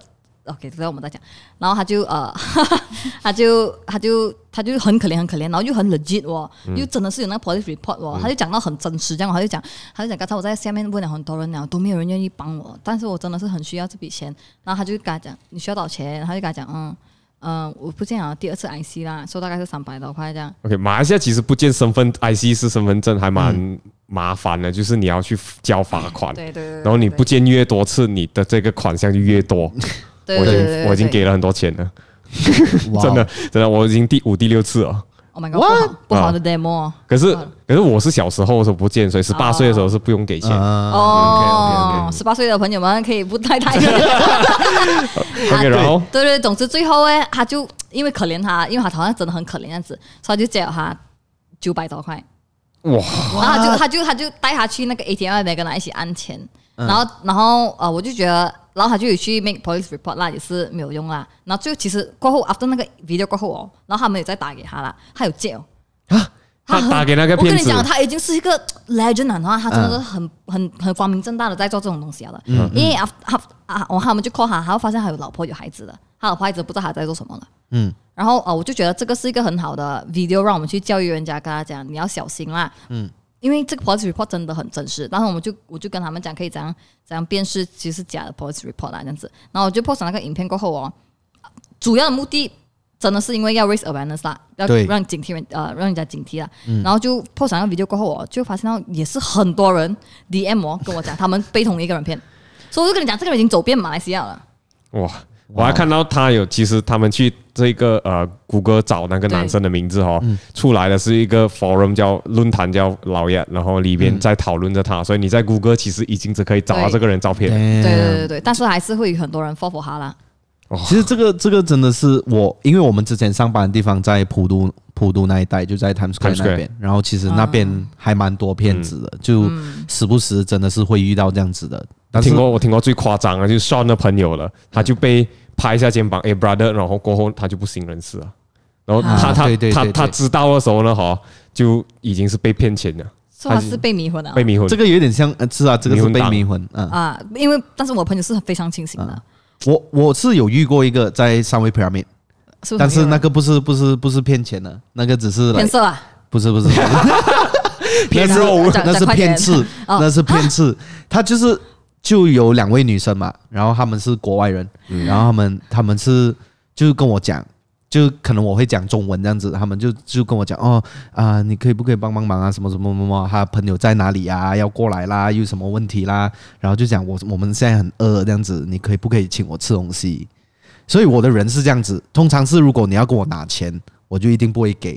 ，OK，之后我们再讲，然后他就呃，*laughs* 他就他就他就很可怜很可怜，然后又很冷静哦，又真的是有那个 police report 哦，他就讲到很真实这样，他就讲，他就讲刚才我在下面问了很多人后都没有人愿意帮我，但是我真的是很需要这笔钱，然后他就跟他讲你需要多少钱，他就跟他讲，嗯嗯，我不见啊，第二次 IC 啦，收大概是三百多块这样。OK，马来西亚其实不见身份 IC 是身份证还蛮。麻烦了，就是你要去交罚款，对对对，然后你不见越多次，你的这个款项就越多。*laughs* 我已经我已经给了很多钱了，*laughs* 真的真的，我已经第五第六次了。Oh my god，不好的 demo。可是可是我是小时候的时候不见，所以十八岁的时候是不用给钱。哦，十八岁的朋友们可以不太太。*laughs* OK，然后对对，总之最后哎，他就因为可怜他，因为他好像真的很可怜样子，所以就借了他九百多块。哇！然后就他就他就带他去那个 ATM 那边跟他一起安钱，然后然后呃我就觉得，然后他就有去 make police report，那也是没有用啦。然后最后其实过后 after 那个 video 过后哦，然后他们也再打给他了，他有借哦。啊！他打给那个 *laughs* 骗子。我跟你讲，他已经是一个 legend 的话，他真的是很很很光明正大的在做这种东西了。嗯。因为啊啊，啊，我他们就 call 他，他会发现他有老婆有孩子的。他的拍子不知道他在做什么了，嗯，然后呃，我就觉得这个是一个很好的 video，让我们去教育人家，跟他讲你要小心啦，嗯，因为这个 p o l i c report 真的很真实，然后我们就我就跟他们讲可以怎样怎样辨识，其实假的 p o l i c report 啊，这样子，然后我就破 t 那个影片过后哦，主要的目的真的是因为要 raise awareness 啦，要让警惕人呃让人家警惕啦，嗯，然后就破 t 那个 video 过后哦，就发现到也是很多人 DM 哦跟我讲他们被同一个人骗，所以我就跟你讲这个人已经走遍马来西亚了，哇。我还看到他有，其实他们去这个呃谷歌找那个男生的名字哦，出来的是一个 forum 叫论坛叫老爷，然后里边在讨论着他，所以你在谷歌其实已经是可以找到这个人照片。对对对，但是还是会有很多人 follow 他啦。哦，其实这个这个真的是我，因为我们之前上班的地方在普渡普渡那一带，就在 Times Square 那边，然后其实那边还蛮多骗子的，就时不时真的是会遇到这样子的。听过我听过最夸张的，就是 Sean 的朋友了，他就被拍一下肩膀，哎，brother，然后过后他就不省人事了。然后他他他他知道的时候呢，哈，就已经是被骗钱了，他是被迷魂了，被迷魂。这个有点像，是啊，这个是被迷魂，啊，因为但是我朋友是非常清醒的。我我是有遇过一个在三维平面，但是那个不是不是不是骗钱的，那个只是骗色啊，不是不是，*laughs* 骗色那是骗色，*laughs* 那是骗色，那是骗色，他就是。就有两位女生嘛，然后他们是国外人，然后他们他们是就是跟我讲，就可能我会讲中文这样子，他们就就跟我讲哦啊，你可以不可以帮帮忙啊？什么什么什么？他朋友在哪里呀？要过来啦，有什么问题啦？然后就讲我我们现在很饿这样子，你可以不可以请我吃东西？所以我的人是这样子，通常是如果你要跟我拿钱，我就一定不会给，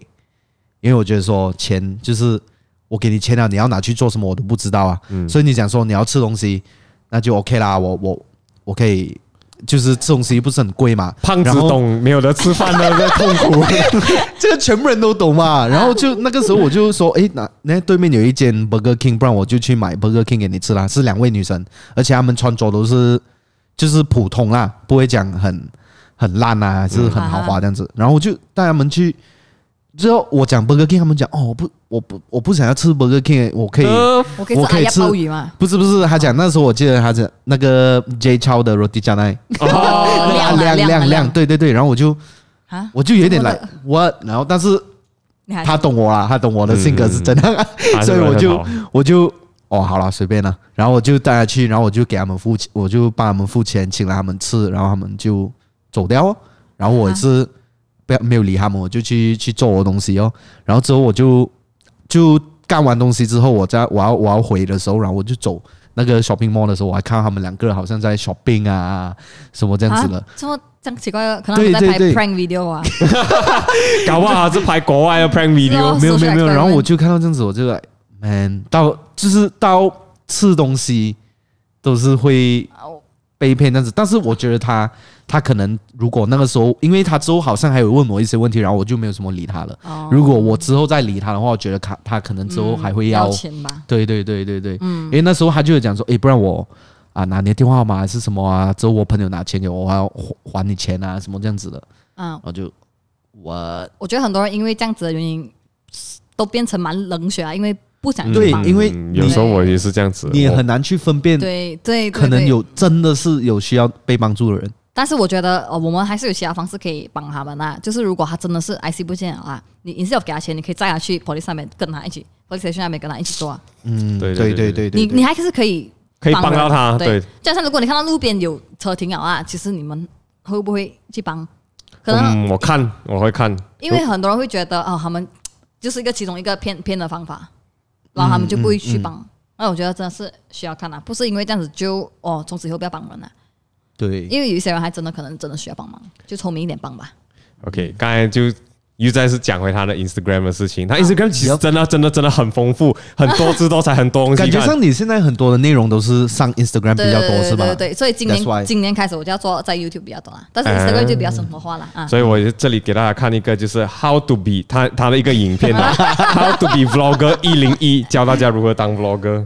因为我觉得说钱就是我给你钱了，你要拿去做什么我都不知道啊。所以你讲说你要吃东西。那就 OK 啦，我我我可以，就是这东西不是很贵嘛，胖子懂没有的吃饭的痛苦，*laughs* 这个全部人都懂嘛。然后就那个时候我就说，哎，那那对面有一间 Burger King，不然我就去买 Burger King 给你吃啦。是两位女神，而且她们穿着都是就是普通啊，不会讲很很烂啊，是很豪华这样子。然后我就带她们去。之后我讲 Burger King，他们讲哦，我不我不我不想要吃 Burger King，我可以，我可以吃鲍鱼吗？不是不是，他讲那时候我记得他讲那个 J 超的 Roti Canai，*laughs* 亮亮亮亮，对对对，然后我就啊，我就有点懒，我，what，然后但是他懂我啦，他懂我的性格是真的，*laughs* 所以我就我就哦好了，随便了，然后我就带他去，然后我就给他们付钱，我就帮他们付钱，请了他们吃，然后他们就走掉，然后我是。不要没有理他们，我就去去做我东西哦。然后之后我就就干完东西之后，我在我要我要回的时候，然后我就走那个 shopping mall 的时候，我还看到他们两个人好像在 shopping 啊什么这样子的，这么这样奇怪的，可能他在拍 prank video 啊，*laughs* 搞不好是拍国外的 prank video。没有没有没有，然后我就看到这样子，我就 man 到就是到吃东西都是会。被骗这样子，但是我觉得他，他可能如果那个时候，因为他之后好像还有问我一些问题，然后我就没有什么理他了。哦。如果我之后再理他的话，我觉得他他可能之后还会要钱吧。对对对对对。嗯。因为那时候他就有讲说，诶，不然我啊拿你的电话号码还是什么啊？之后我朋友拿钱给我，还要还你钱啊什么这样子的。嗯。我就我，我觉得很多人因为这样子的原因，都变成蛮冷血啊，因为。不想对，因为有时候我也是这样子，你很难去分辨，对对，可能有真的是有需要被帮助的人。但是我觉得，呃，我们还是有其他方式可以帮他们啊。就是如果他真的是 IC 部件啊，你即是有给他钱，你可以载他去 police 上面跟他一起，police 上面跟他一起做。嗯，对对对对你你还是可以可以帮到他。对，加上如果你看到路边有车停了啊，其实你们会不会去帮？可能我看我会看，因为很多人会觉得哦，他们就是一个其中一个骗骗的方法。然后他们就不会去帮，那我觉得真的是需要看啊，不是因为这样子就哦，从此以后不要帮人了，对，因为有一些人还真的可能真的需要帮忙，就聪明一点帮吧。OK，刚才就。又再是讲回他的 Instagram 的事情，他 Instagram 其实真的、真的、真的很丰富，*laughs* 很多姿多彩，很多东西。感觉上你现在很多的内容都是上 Instagram 比较多是吧？对所以今年今年开始我就要做在 YouTube 比较多啦，但是 Instagram 就比较生活化了。所以我这里给大家看一个，就是 How to be 他他的一个影片啊 h o w to be vlogger 一零一，教大家如何当 vlogger。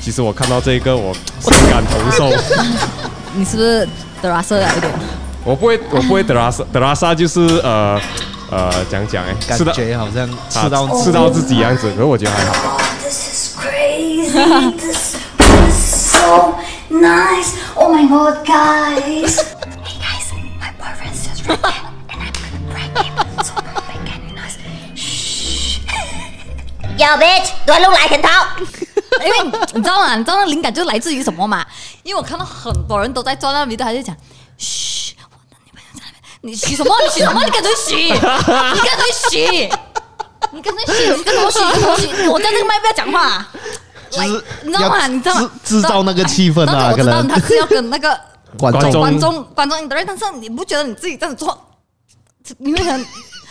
其实我看到这个，我深感同受。*laughs* 你是不是德拉来一点？我不会，我不会德拉瑟，德拉萨就是呃呃讲讲哎，感觉好像吃到吃到自己样子，可我觉得还好。*laughs* 因为你知道吗？你知道那灵感就来自于什么吗？因为我看到很多人都在坐那边，他就讲：“嘘，你的女朋在那边，你洗什么？你洗什么？你赶紧洗！你赶紧洗！你赶紧洗！你赶紧洗！赶紧洗！”我在那个麦不要讲话，你知道吗？你知道制造那个气氛啊？一个人，他是要跟那个观众观众观众互动，但是你不觉得你自己这在做？你会很。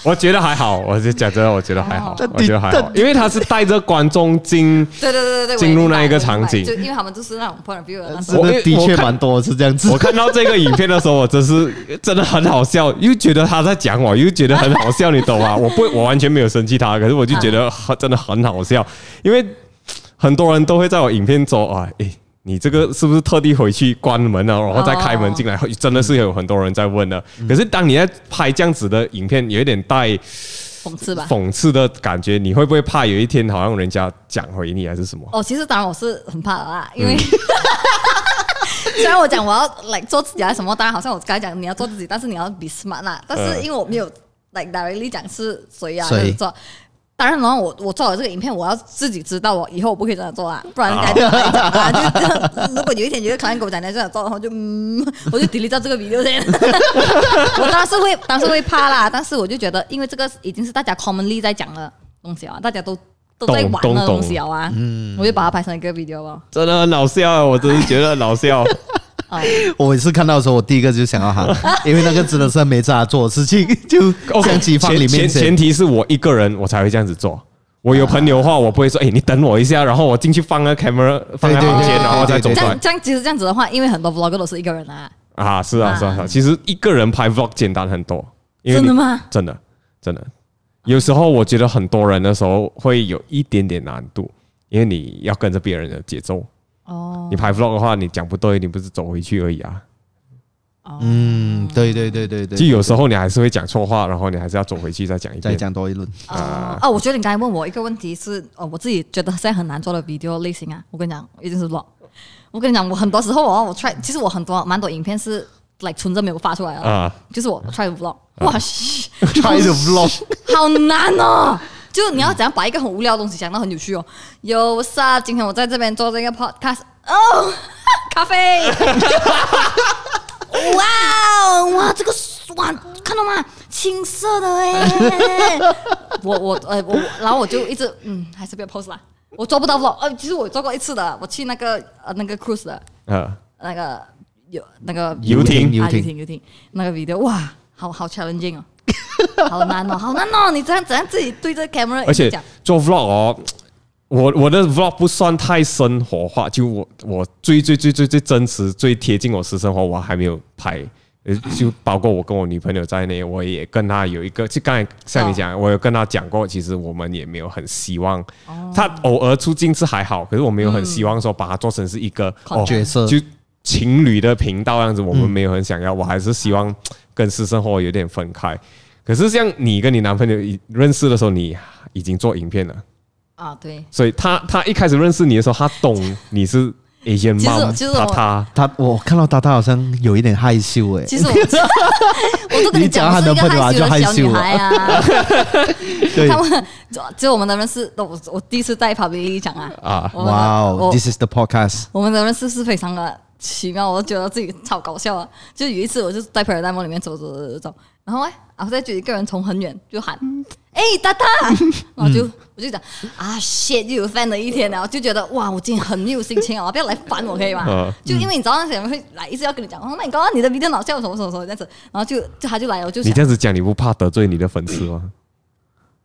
我觉得还好，我就讲真的，我觉得还好，我觉得还好，因为他是带着观众进，对对对对进入那一个场景，就因为他们就是那种 point of view，我的确蛮多是这样子。我看到这个影片的时候，我真是真的很好笑，又觉得他在讲我，又觉得很好笑，你懂吗？我不，我完全没有生气他，可是我就觉得很真的很好笑，因为很多人都会在我影片中啊，哎。你这个是不是特地回去关门了，然后再开门进来？真的是有很多人在问的。可是当你在拍这样子的影片，有一点带讽刺吧？讽刺的感觉，你会不会怕有一天好像人家讲回你还是什么？哦，其实当然我是很怕的因为 *laughs* 虽然我讲我要来做自己还是什么，当然好像我刚才讲你要做自己，但是你要比 smart 啦。但是因为我没有 like directly 讲是谁要做。当然，然后我我做了这个影片，我要自己知道，我以后我不可以这样做啊，不然讲讲啊？就如果有一天觉得讨厌狗仔来这样做，然后就嗯，*laughs* 我就 delete 掉这个 video，先。我当时会，当时会怕啦，但是我就觉得，因为这个已经是大家 commonly 在讲的东西啊，大家都都在玩的东西啊，嗯，我就把它拍成一个 video 了，真的很老笑，我真是觉得很老笑。*laughs* 我每次看到的时候，我第一个就想要喊，*laughs* 因为那个真的是没咋做的事情，*laughs* 就相机放里面。前前提是我一个人，我才会这样子做。我有朋友的话，我不会说：“哎，你等我一下。”然后我进去放个 camera，放在房间，然后再走出来。这样其实这样子的话，因为很多 vlogger 都是一个人啊。啊，是啊，是啊，其实一个人拍 vlog 简单很多。真的吗？真的，真的。有时候我觉得很多人的时候，会有一点点难度，因为你要跟着别人的节奏。哦，你拍 vlog 的话，你讲不对，你不是走回去而已啊。嗯，对对对对对，就有时候你还是会讲错话，然后你还是要走回去再讲一遍，再讲多一轮。啊，哦，我觉得你刚才问我一个问题，是呃，我自己觉得现在很难做的 video 类型啊。我跟你讲，一定是 vlog。我跟你讲，我很多时候哦，我 try，其实我很多蛮多影片是 like 存着没有发出来啊，就是我 try vlog，哇，*laughs* try the vlog，好难哦。就你要怎样把一个很无聊的东西讲到很有趣哦？有啊，今天我在这边做这个 podcast，哦，*laughs* 咖啡，*laughs* 哇哇，这个酸，看到吗？青色的哎，我我哎我，然后我就一直嗯，还是被 post 啦，我做不到不，a 呃，其实我做过一次的，我去那个呃那个 cruise 的，呃，那个游那个游艇游艇游艇游艇那个 video，哇，好好 challenging 哦。*laughs* 好难哦，好难哦！你这样怎样自己对着 camera？而且做 vlog，哦，我我的 vlog 不算太生活化，就我我最最最最最真实、最贴近我私生活，我还没有拍。呃，就包括我跟我女朋友在内，我也跟她有一个，就刚才像你讲，我有跟她讲过，其实我们也没有很希望，她偶尔出镜是还好，可是我没有很希望说把她做成是一个角色，就情侣的频道样子，我们没有很想要。我还是希望跟私生活有点分开。可是像你跟你男朋友认识的时候，你已经做影片了啊，对，所以他他一开始认识你的时候，他懂你是 A 前妈他他他，我看到他他好像有一点害羞哎，其实我，不知道，我都跟你讲，是一朋害羞的啊，哈哈哈对，就我们的认识，我我第一次在 p o i c a s 讲啊啊，哇哦，This is the podcast，我们的认识是非常的奇妙，我觉得自己超搞笑啊，就有一次我就在 p 友 d 幕里面走走走走走。然后哎，我后再就一个人从很远就喊，哎，大大，*laughs* 然后就我就讲啊，shit，又有 fan 了一天了，后就觉得哇，我今天很有心情哦，不要来烦我，可以吗？就因为你早上起来会来一直要跟你讲，oh my god，你的 v i 脑叫什么什么什么这样子，然后就就他就来了，就你这样子讲，你不怕得罪你的粉丝吗？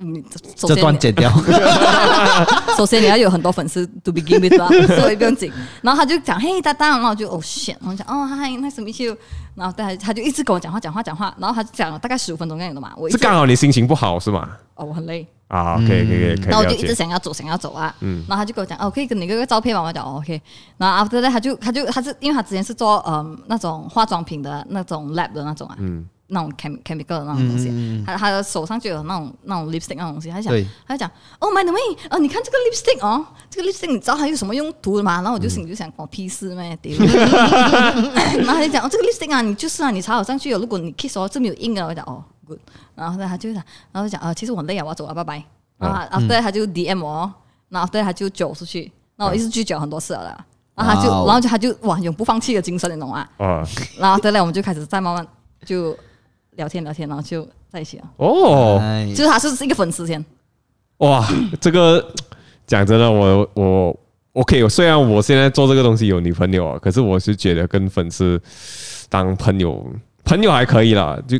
你这这段剪掉。*laughs* *laughs* 首先你要有很多粉丝 to begin with，*laughs* 所以不用紧。然后他就讲，嘿，哒哒，然后就，哦，先，我讲，哦，嗨，nice to m e e you。然后他他就一直跟我讲话，讲话，讲话。然后他就讲大概十五分钟这样的嘛。是刚好你心情不好是吗？哦，我很累。啊，OK，OK。然后我就一直想要走，想要走啊。嗯。然后他就跟我讲，哦，可以跟那个照片嘛，我讲，OK。然后阿德呢，他就，他就，他是，因为他之前是做，嗯，那种化妆品的那种 lab 的那种啊。嗯。那种 chem chemical 的那种东西，他他的手上就有那种那种 lipstick 那种东西，他讲他讲，Oh my t h way 啊，你看这个 lipstick 哦，这个 lipstick 你知道它有什么用途的嘛？然后我就心里就想我批示咩？*laughs* 然后他就讲哦，这个 lipstick 啊，你就是啊，你插好上去哦。如果你 K 说这边有印啊，我讲哦 good。然后呢他就讲，然后就讲啊，其实我很累啊，我要走了，拜拜。然后、啊啊对，他就 DM 我，然后对他就走出去，那我一直拒绝很多次了，然后他就然后就他就哇永不放弃的精神那种啊。然后后来我们就开始再慢慢就。聊天聊天，然后就在一起了。哦，就是他是是一个粉丝先。哇，*coughs* 这个讲真的，我我我 k 虽然我现在做这个东西有女朋友啊，可是我是觉得跟粉丝当朋友，朋友还可以啦，就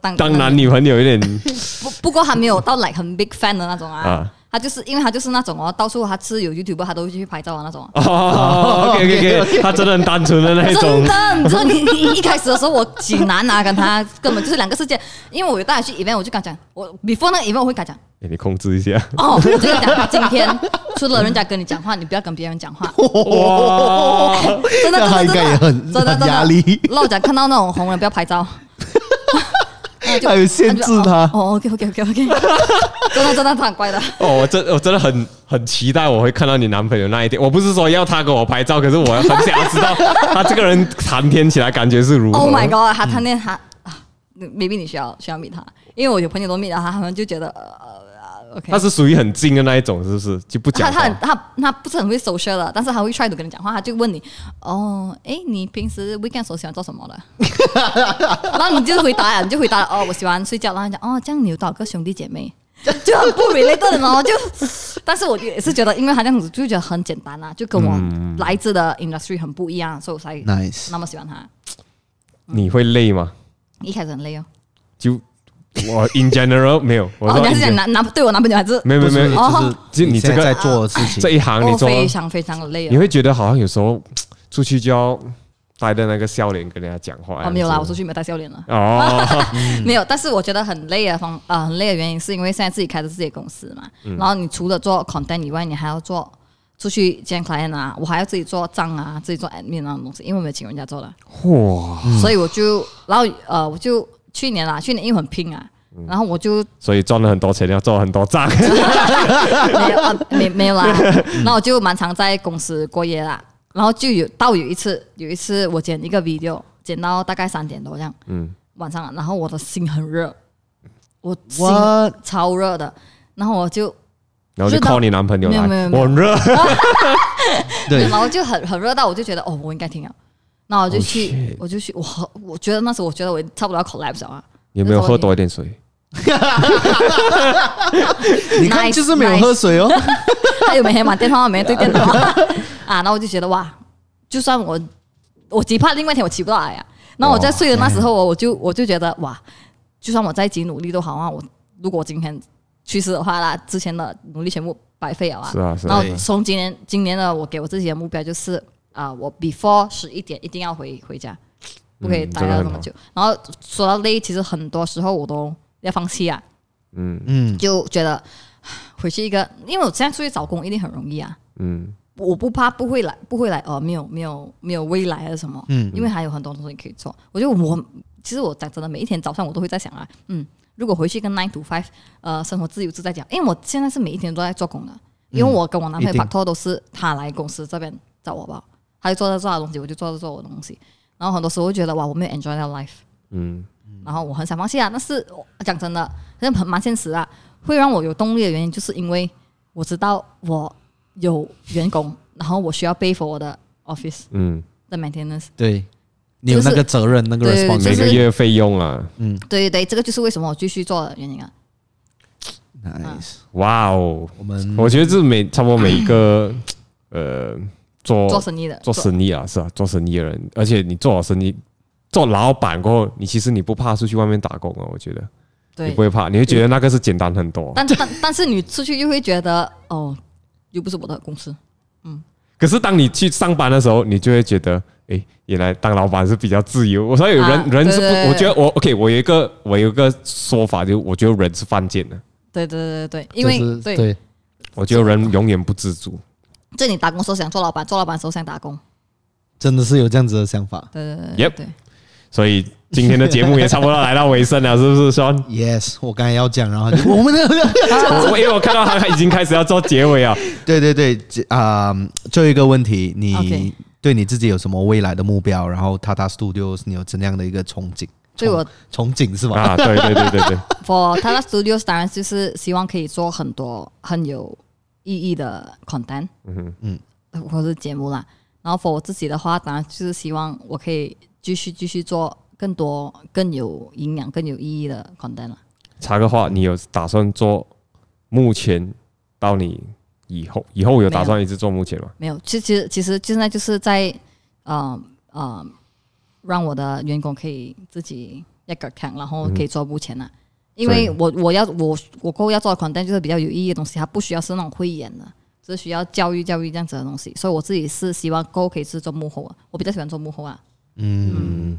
当当男女朋友有点。*laughs* 不不过还没有到 like 很 big fan 的那种啊。他就是，因为他就是那种哦，到处他吃有 YouTube，他都会去拍照啊那种。哦，OK OK，*laughs* 他真的很单纯的那种。真的，你知道你一开始的时候，我济南啊，跟他根本就是两个世界。因为我带他去 event，我就跟他讲，我 before 那个 event 我会跟他讲，哎，你控制一下。哦，我跟你讲今天，除了人家跟你讲话，你不要跟别人讲话。*laughs* 真的，真的，真的，真的压力。我讲看到那种红人，不要拍照。还有限制他哦，OK OK OK OK，真的真的很乖的。哦，我真我真的很很期待我会看到你男朋友那一天。我不是说要他跟我拍照，可是我很想要知道他这个人谈天起来感觉是如何。Oh my god，他谈天他啊，maybe 你需要需要米他，因为我有朋友都了，他，他们就觉得呃。他是属于很精的那一种，是不是就不讲？他他他他不是很会 social 的，但是他会 try to 跟你讲话，他就问你哦，哎，你平时 weekend 时候喜欢做什么的？*laughs* 然后你就回答，你就回答哦，我喜欢睡觉。然后你讲哦，这样你有多少个兄弟姐妹？*laughs* 就很不 relate 的嘛。就，但是我也是觉得，因为他这样子就觉得很简单啊，就跟我来自的 industry 很不一样，所以我才那么喜欢他。你会累吗？一开始很累哦，就。我 in general 没有，我还是讲男男对我男朋友还是没有没有没有，就是就你这个在做的事情这一行，你做非常非常累。你会觉得好像有时候出去就要带着那个笑脸跟人家讲话，没有啦，我出去没带笑脸了哦，*laughs* 没有。但是我觉得很累啊，方啊，累的原因是因为现在自己开的自己公司嘛，然后你除了做 content 以外，你还要做出去见 client 啊，我还要自己做账啊，自己做 admin 那种东西，因为没有请人家做的。哇，所以我就然后呃我就。去年啦，去年因为很拼啊，然后我就所以赚了很多钱，要做很多账，没没没有啦。*laughs* 那我就蛮常在公司过夜啦，然后就有到有一次，有一次我剪一个 video，剪到大概三点多这样，嗯，晚上，然后我的心很热，我我超热的，然后我就然后就靠你男朋友，没有有，我很热，*laughs* 对，然后就很很热到我就觉得哦，我应该挺啊。那我就去，我就去，我我觉得那时候，我觉得我差不多考来不着啊。有没有喝多一点水？*laughs* 你就是没有喝水哦。*laughs* 他有没填满电话，没对电脑 *laughs* 啊。那我就觉得哇，就算我，我只怕另外一天我起不来呀。那我在睡的那时候，我我就我就觉得哇，就算我再几努力都好啊。我如果今天去世的话啦，之前的努力全部白费了啊。是啊，然后从今年今年的我给我自己的目标就是。啊，我 before 十一点一定要回回家，不可以待到这么久。然后说到累，其实很多时候我都要放弃啊。嗯嗯，就觉得回去一个，因为我现在出去找工一定很容易啊。嗯，我不怕不会来，不会来哦，没有没有没有未来还是什么。嗯，因为还有很多东西可以做。我觉得我其实我真的每一天早上我都会在想啊，嗯，如果回去跟 nine to five，呃，生活自由自在讲，因为我现在是每一天都在做工的，因为我跟我男朋友 back t 都是他来公司这边找我吧。他就做他做的东西，我就做他做的东西。然后很多时候会觉得哇，我没有 enjoy 到 life。嗯。然后我很想放弃啊，但是讲真的，很蛮现实啊。会让我有动力的原因，就是因为我知道我有员工，然后我需要背负我的 office。嗯。的 maintenance。对。你有那个责任，那个 response 每个月费用啊。嗯。对对对，这个就是为什么我继续做的原因啊。Nice，哇哦！我们我觉得这每差不多每一个 *laughs* 呃。做做生意的，做生意啊，是吧？做生意的人，而且你做好生意，做老板过后，你其实你不怕出去外面打工啊。我觉得，你不会怕，你会觉得那个是简单很多。但但但是你出去又会觉得，哦，又不是我的公司。嗯。可是当你去上班的时候，你就会觉得，哎，原来当老板是比较自由。我说有人人是不，我觉得我 OK，我有一个我有一个说法，就我觉得人是犯贱的。对对对对对，因为对，我觉得人永远不自足。就你打工时候想做老板，做老板时候想打工，真的是有这样子的想法。对对对，也对。所以今天的节目也差不多来到尾声了，是不是说？Yes，我刚才要讲，然后我们的，我因为我看到他已经开始要做结尾啊。*laughs* 对对对，啊，就一个问题，你对你自己有什么未来的目标？然后 Tata Studios 你有怎样的一个憧憬？对我憧憬是吗？啊，对对对对对。*laughs* For Tata Studios，当然就是希望可以做很多很有。意义的 content，嗯嗯，或是节目啦。然后，for 我自己的话，当然就是希望我可以继续继续做更多更有营养、更有意义的 content 了。插个话，你有打算做目前到你以后，以后有打算一直做目前吗？没有，其实其实其实现在就是在嗯嗯，让我的员工可以自己一个看，然后可以做目前呢。因为我我要我我户要做的款，但就是比较有意义的东西，它不需要是那种汇演的，只需要教育教育这样子的东西。所以我自己是希望够可以是做幕后，我比较喜欢做幕后啊。嗯。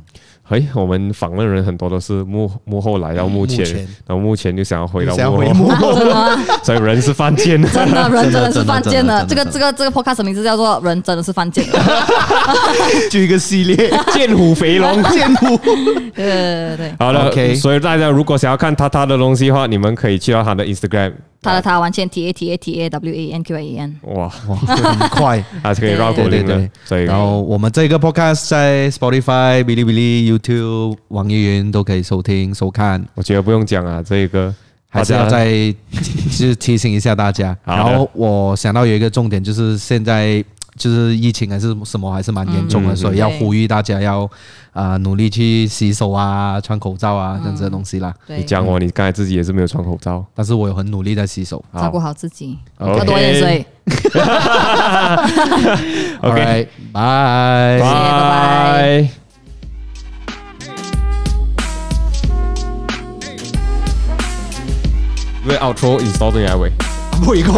诶，我们访问人很多都是幕幕后来到目前，然后目前就想要回到幕后，*laughs* 所以人是犯贱的，*laughs* 真的人真的是犯贱的。这个这个这个 podcast 名字叫做“人真的是犯贱的”，就一个系列，剑 *laughs* 虎肥龙剑虎。对对对对。好了，所以大家如果想要看他他的东西的话，你们可以去到他的 Instagram，他的他完全 t a t a t a w a n q i n。哇，很快是可以绕过对对。所以，然后我们这个 podcast 在 Spotify、哔哩哔哩 YouTube、网易云都可以收听收看，我觉得不用讲啊，这个还是要再 *laughs* 是提醒一下大家。然后我想到有一个重点，就是现在就是疫情还是什么还是蛮严重的，所以要呼吁大家要啊努力去洗手啊、穿口罩啊这样子的东西啦。你讲我，你刚才自己也是没有穿口罩，但是我有很努力在洗手，照顾好自己，喝多点水。OK，拜拜。*laughs* *laughs* 因為 Outro install 都有一位，每個。